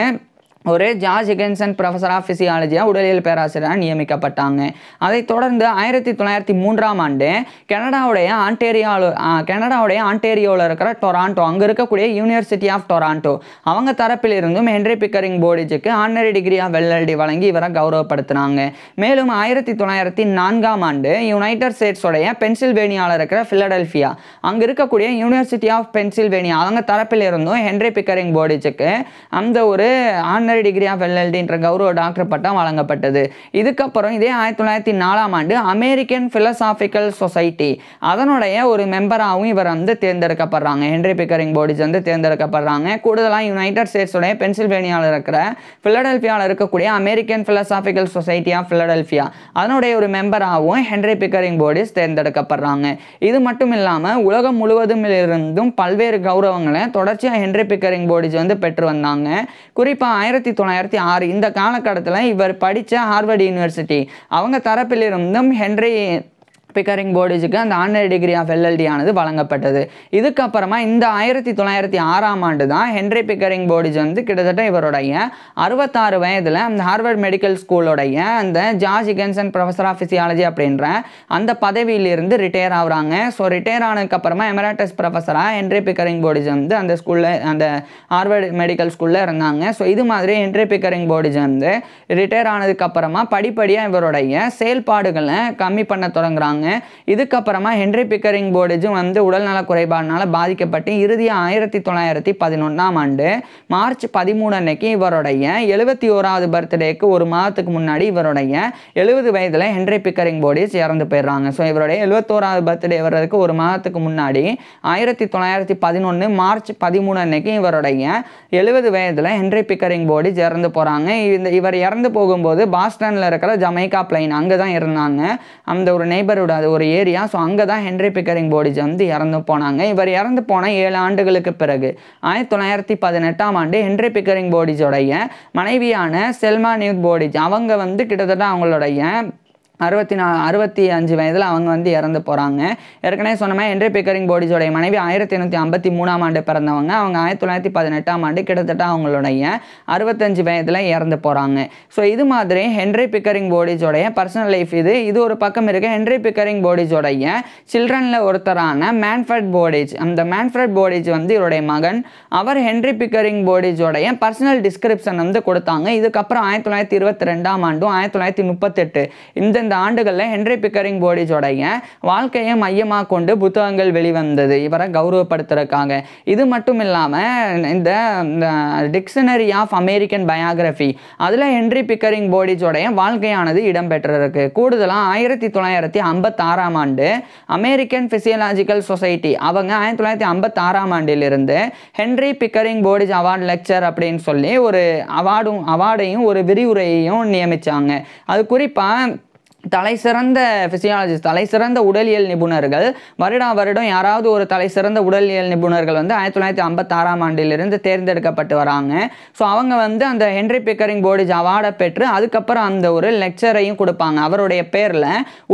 ஒரு ஜார்ஜ் ஹிகன்சன் ப்ரொஃபஸர் ஆஃப் ஃபிசியாலஜியாக உடலியல் பேராசிரியராக நியமிக்கப்பட்டாங்க அதைத் தொடர்ந்து ஆயிரத்தி தொள்ளாயிரத்தி மூன்றாம் ஆண்டு கனடாவுடைய ஆண்டேரியாவில் கனடாவுடைய ஆண்டேரியோவில் இருக்கிற டொராண்டோ அங்கே இருக்கக்கூடிய யூனிவர்சிட்டி ஆஃப் டொராண்டோ அவங்க தரப்பிலிருந்தும் ஹென்ரி பிக்கரிங் போடிஜுக்கு ஆனரி டிகிரி ஆஃப் வெல்லடி வழங்கி இவரை கௌரவப்படுத்தினாங்க மேலும் ஆயிரத்தி தொள்ளாயிரத்தி நான்காம் ஆண்டு யுனைடெட் ஸ்டேட்ஸோடைய பென்சில்வேனியாவில் இருக்கிற ஃபிலடெல்ஃபியா அங்கே இருக்கக்கூடிய யூனிவர்சிட்டி ஆஃப் பென்சில்வேனியா அவங்க தரப்பிலிருந்தும் ஹென்ரி பிக்கரிங் போடிஜுக்கு அந்த ஒரு honorary honorary degree of LLD என்ற கௌரவ டாக்டர் பட்டம் வழங்கப்பட்டது இதுக்கப்புறம் இதே ஆயிரத்தி தொள்ளாயிரத்தி நாலாம் ஆண்டு அமெரிக்கன் பிலசாபிக்கல் சொசைட்டி அதனுடைய ஒரு மெம்பராகவும் இவர் வந்து தேர்ந்தெடுக்கப்படுறாங்க ஹென்ரி பிக்கரிங் போடிஸ் வந்து தேர்ந்தெடுக்கப்படுறாங்க கூடுதலாக யுனைடெட் ஸ்டேட்ஸுடைய பென்சில்வேனியாவில் இருக்கிற ஃபிலடெல்ஃபியாவில் இருக்கக்கூடிய American philosophical society of Philadelphia அதனுடைய ஒரு மெம்பராகவும் ஹென்ரி பிக்கரிங் போடிஸ் தேர்ந்தெடுக்கப்படுறாங்க இது மட்டும் இல்லாமல் உலகம் முழுவதும் இருந்தும் பல்வேறு கௌரவங்களை தொடர்ச்சியாக ஹென்ரி பிக்கரிங் போடிஸ் வந்து பெற்று வந்தாங்க குறிப்பாக ஆயிரத்தி ஆயிரத்தி தொள்ளாயிரத்தி ஆறு இந்த காலகட்டத்தில் இவர் படித்த ஹார்வர்டு யூனிவர்சிட்டி அவங்க தரப்பிலிருந்தும் ஹென்ரி பிக்கரிங் போர்டிஜுக்கு அந்த ஆனர் டிகிரி ஆஃப் எல்எல்டி ஆனது வழங்கப்பட்டது இதுக்கப்புறமா இந்த ஆயிரத்தி தொள்ளாயிரத்தி ஆறாம் ஆண்டு தான் ஹென்ரி பிக்கரிங் போர்டிஜ் வந்து கிட்டத்தட்ட இவருடைய அறுபத்தாறு வயதில் அந்த ஹார்வர்ட் மெடிக்கல் ஸ்கூலுடைய அந்த George Higginson professor of physiology அப்படின்ற அந்த பதவியிலிருந்து ரிட்டையர் ஆகுறாங்க ஸோ ரிட்டையர் ஆனதுக்கப்புறமா எமராட்டஸ் ப்ரொஃபஸராக ஹென்ரி பிக்கரிங் போர்டிஜ் வந்து அந்த ஸ்கூலில் அந்த ஹார்வர்ட் மெடிக்கல் ஸ்கூலில் இருந்தாங்க ஸோ இது மாதிரி ஹென்ரி பிக்கரிங் போர்டிஜ் வந்து ரிட்டையர் ஆனதுக்கப்புறமா படிப்படியாக இவருடைய செயல்பாடுகளை கம்மி பண்ண தொடங்குறாங்க இருக்காங்க இதுக்கப்புறமா ஹென்ரி பிக்கரிங் போர்டேஜும் வந்து உடல்நல குறைபாடுனால பாதிக்கப்பட்டு இறுதியாக ஆயிரத்தி தொள்ளாயிரத்தி பதினொன்றாம் ஆண்டு மார்ச் பதிமூணு அன்னைக்கு இவருடைய எழுபத்தி ஓராவது பர்த்டேக்கு ஒரு மாதத்துக்கு முன்னாடி இவருடைய எழுபது வயதில் ஹென்ரி பிக்கரிங் போர்டேஜ் இறந்து போயிடுறாங்க ஸோ இவருடைய எழுபத்தோராவது பர்த்டே வர்றதுக்கு ஒரு மாதத்துக்கு முன்னாடி ஆயிரத்தி தொள்ளாயிரத்தி பதினொன்று மார்ச் பதிமூணு அன்னைக்கு இவருடைய எழுபது வயதில் ஹென்ரி பிக்கரிங் போர்டேஜ் இறந்து போகிறாங்க இந்த இவர் இறந்து போகும்போது பாஸ்டனில் இருக்கிற ஜமைக்கா பிளைன் அங்கே தான் இருந்தாங்க அந்த ஒரு நெய்பரோட கூடாது ஒரு ஏரியா ஸோ அங்கே தான் ஹென்ரி பிக்கரிங் போடிஜ் வந்து இறந்து போனாங்க இவர் இறந்து போன ஏழு ஆண்டுகளுக்கு பிறகு ஆயிரத்தி தொள்ளாயிரத்தி பதினெட்டாம் ஆண்டு ஹென்ரி பிக்கரிங் போடிஜோடைய மனைவியான செல்மா நியூத் போடிஜ் அவங்க வந்து கிட்டத்தட்ட அவங்களுடைய அறுபத்தி நா அறுபத்தி அஞ்சு வயதில் அவங்க வந்து இறந்து போகிறாங்க ஏற்கனவே சொன்னமே என்ட்ரி பிக்கரிங் போடிஸோடைய மனைவி ஆயிரத்தி எண்ணூற்றி ஐம்பத்தி மூணாம் ஆண்டு பிறந்தவங்க அவங்க ஆயிரத்தி தொள்ளாயிரத்தி பதினெட்டாம் ஆண்டு கிட்டத்தட்ட அவங்களுடைய அறுபத்தஞ்சு வயதில் இறந்து போகிறாங்க ஸோ இது மாதிரி ஹென்ரி பிக்கரிங் போடிஸோடைய பர்சனல் லைஃப் இது இது ஒரு பக்கம் இருக்குது ஹென்ரி பிக்கரிங் போடிஸோடைய சில்ட்ரனில் ஒருத்தரான மேன்ஃபர்ட் போடிஜ் அந்த மேன்ஃபர்ட் போடிஜ் வந்து இவருடைய மகன் அவர் ஹென்ரி பிக்கரிங் போடிஜோடைய பர்சனல் டிஸ்கிரிப்ஷன் வந்து கொடுத்தாங்க இதுக்கப்புறம் ஆயிரத்தி தொள்ளாயிரத்தி இருபத்தி ரெண்டாம் ஆண்டும் ஆயிரத்தி தொள்ளாயிரத்தி முப்பத்தெட்டு இந்த இந்த ஆண்டுகளில் ஹென்ரி பிக்கரிங் போடிஸோடைய வாழ்க்கையை மையமாக கொண்டு புத்தகங்கள் வெளிவந்தது இவரை கௌரவப்படுத்துறதுக்காக இது மட்டும் இல்லாமல் இந்த டிக்ஷனரி ஆஃப் அமெரிக்கன் பயோகிராஃபி அதில் ஹென்ரி பிக்கரிங் போடிஸோடைய வாழ்க்கையானது இடம்பெற்றிருக்கு கூடுதலாக ஆயிரத்தி தொள்ளாயிரத்தி ஐம்பத்தாறாம் ஆண்டு அமெரிக்கன் ஃபிசியலாஜிக்கல் சொசைட்டி அவங்க ஆயிரத்தி தொள்ளாயிரத்தி ஐம்பத்தாறாம் ஆண்டிலிருந்து Henry Pickering Bowditch award lecture அப்படின்னு சொல்லி ஒரு அவார்டும் அவார்டையும் ஒரு விரிவுரையையும் நியமித்தாங்க அது குறிப்பாக தலை சிறந்த பிசியாலஜிஸ்ட் தலை சிறந்த உடலியல் நிபுணர்கள் வருடா வருடம் யாராவது ஒரு தலை சிறந்த உடலியல் நிபுணர்கள் வந்து ஆயிரத்தி தொள்ளாயிரத்தி ஐம்பத்தாறாம் ஆண்டிலிருந்து தேர்ந்தெடுக்கப்பட்டு வராங்க ஸோ அவங்க வந்து அந்த ஹென்ரி பிக்கரிங் போர்டிஜ் அவார்டை பெற்று அதுக்கப்புறம் அந்த ஒரு லெக்சரையும் கொடுப்பாங்க அவருடைய பேரில்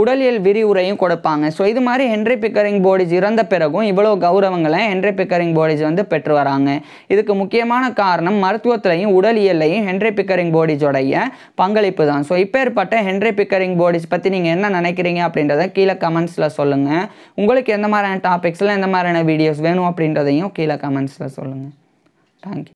உடலியல் விரிவுரையும் கொடுப்பாங்க ஸோ இது மாதிரி ஹென்ரி பிக்கரிங் போர்டிஜ் இறந்த பிறகும் இவ்வளோ கௌரவங்களை ஹென்ரி பிக்கரிங் போர்டிஜ் வந்து பெற்று வராங்க இதுக்கு முக்கியமான காரணம் மருத்துவத்திலையும் உடலியலையும் ஹென்ரி பிக்கரிங் போர்டிஜோடைய பங்களிப்பு தான் ஸோ இப்பேற்பட்ட ஹென்ரி பிக்கரிங் போர்டிஜ் டாபிக்ஸ் பற்றி நீங்கள் என்ன நினைக்கிறீங்க அப்படின்றத கீழே கமெண்ட்ஸில் சொல்லுங்கள் உங்களுக்கு எந்த மாதிரியான டாபிக்ஸில் எந்த மாதிரியான வீடியோஸ் வேணும் அப்படின்றதையும் கீழே கமெண்ட்ஸில் சொல்லுங்கள் தேங்க்யூ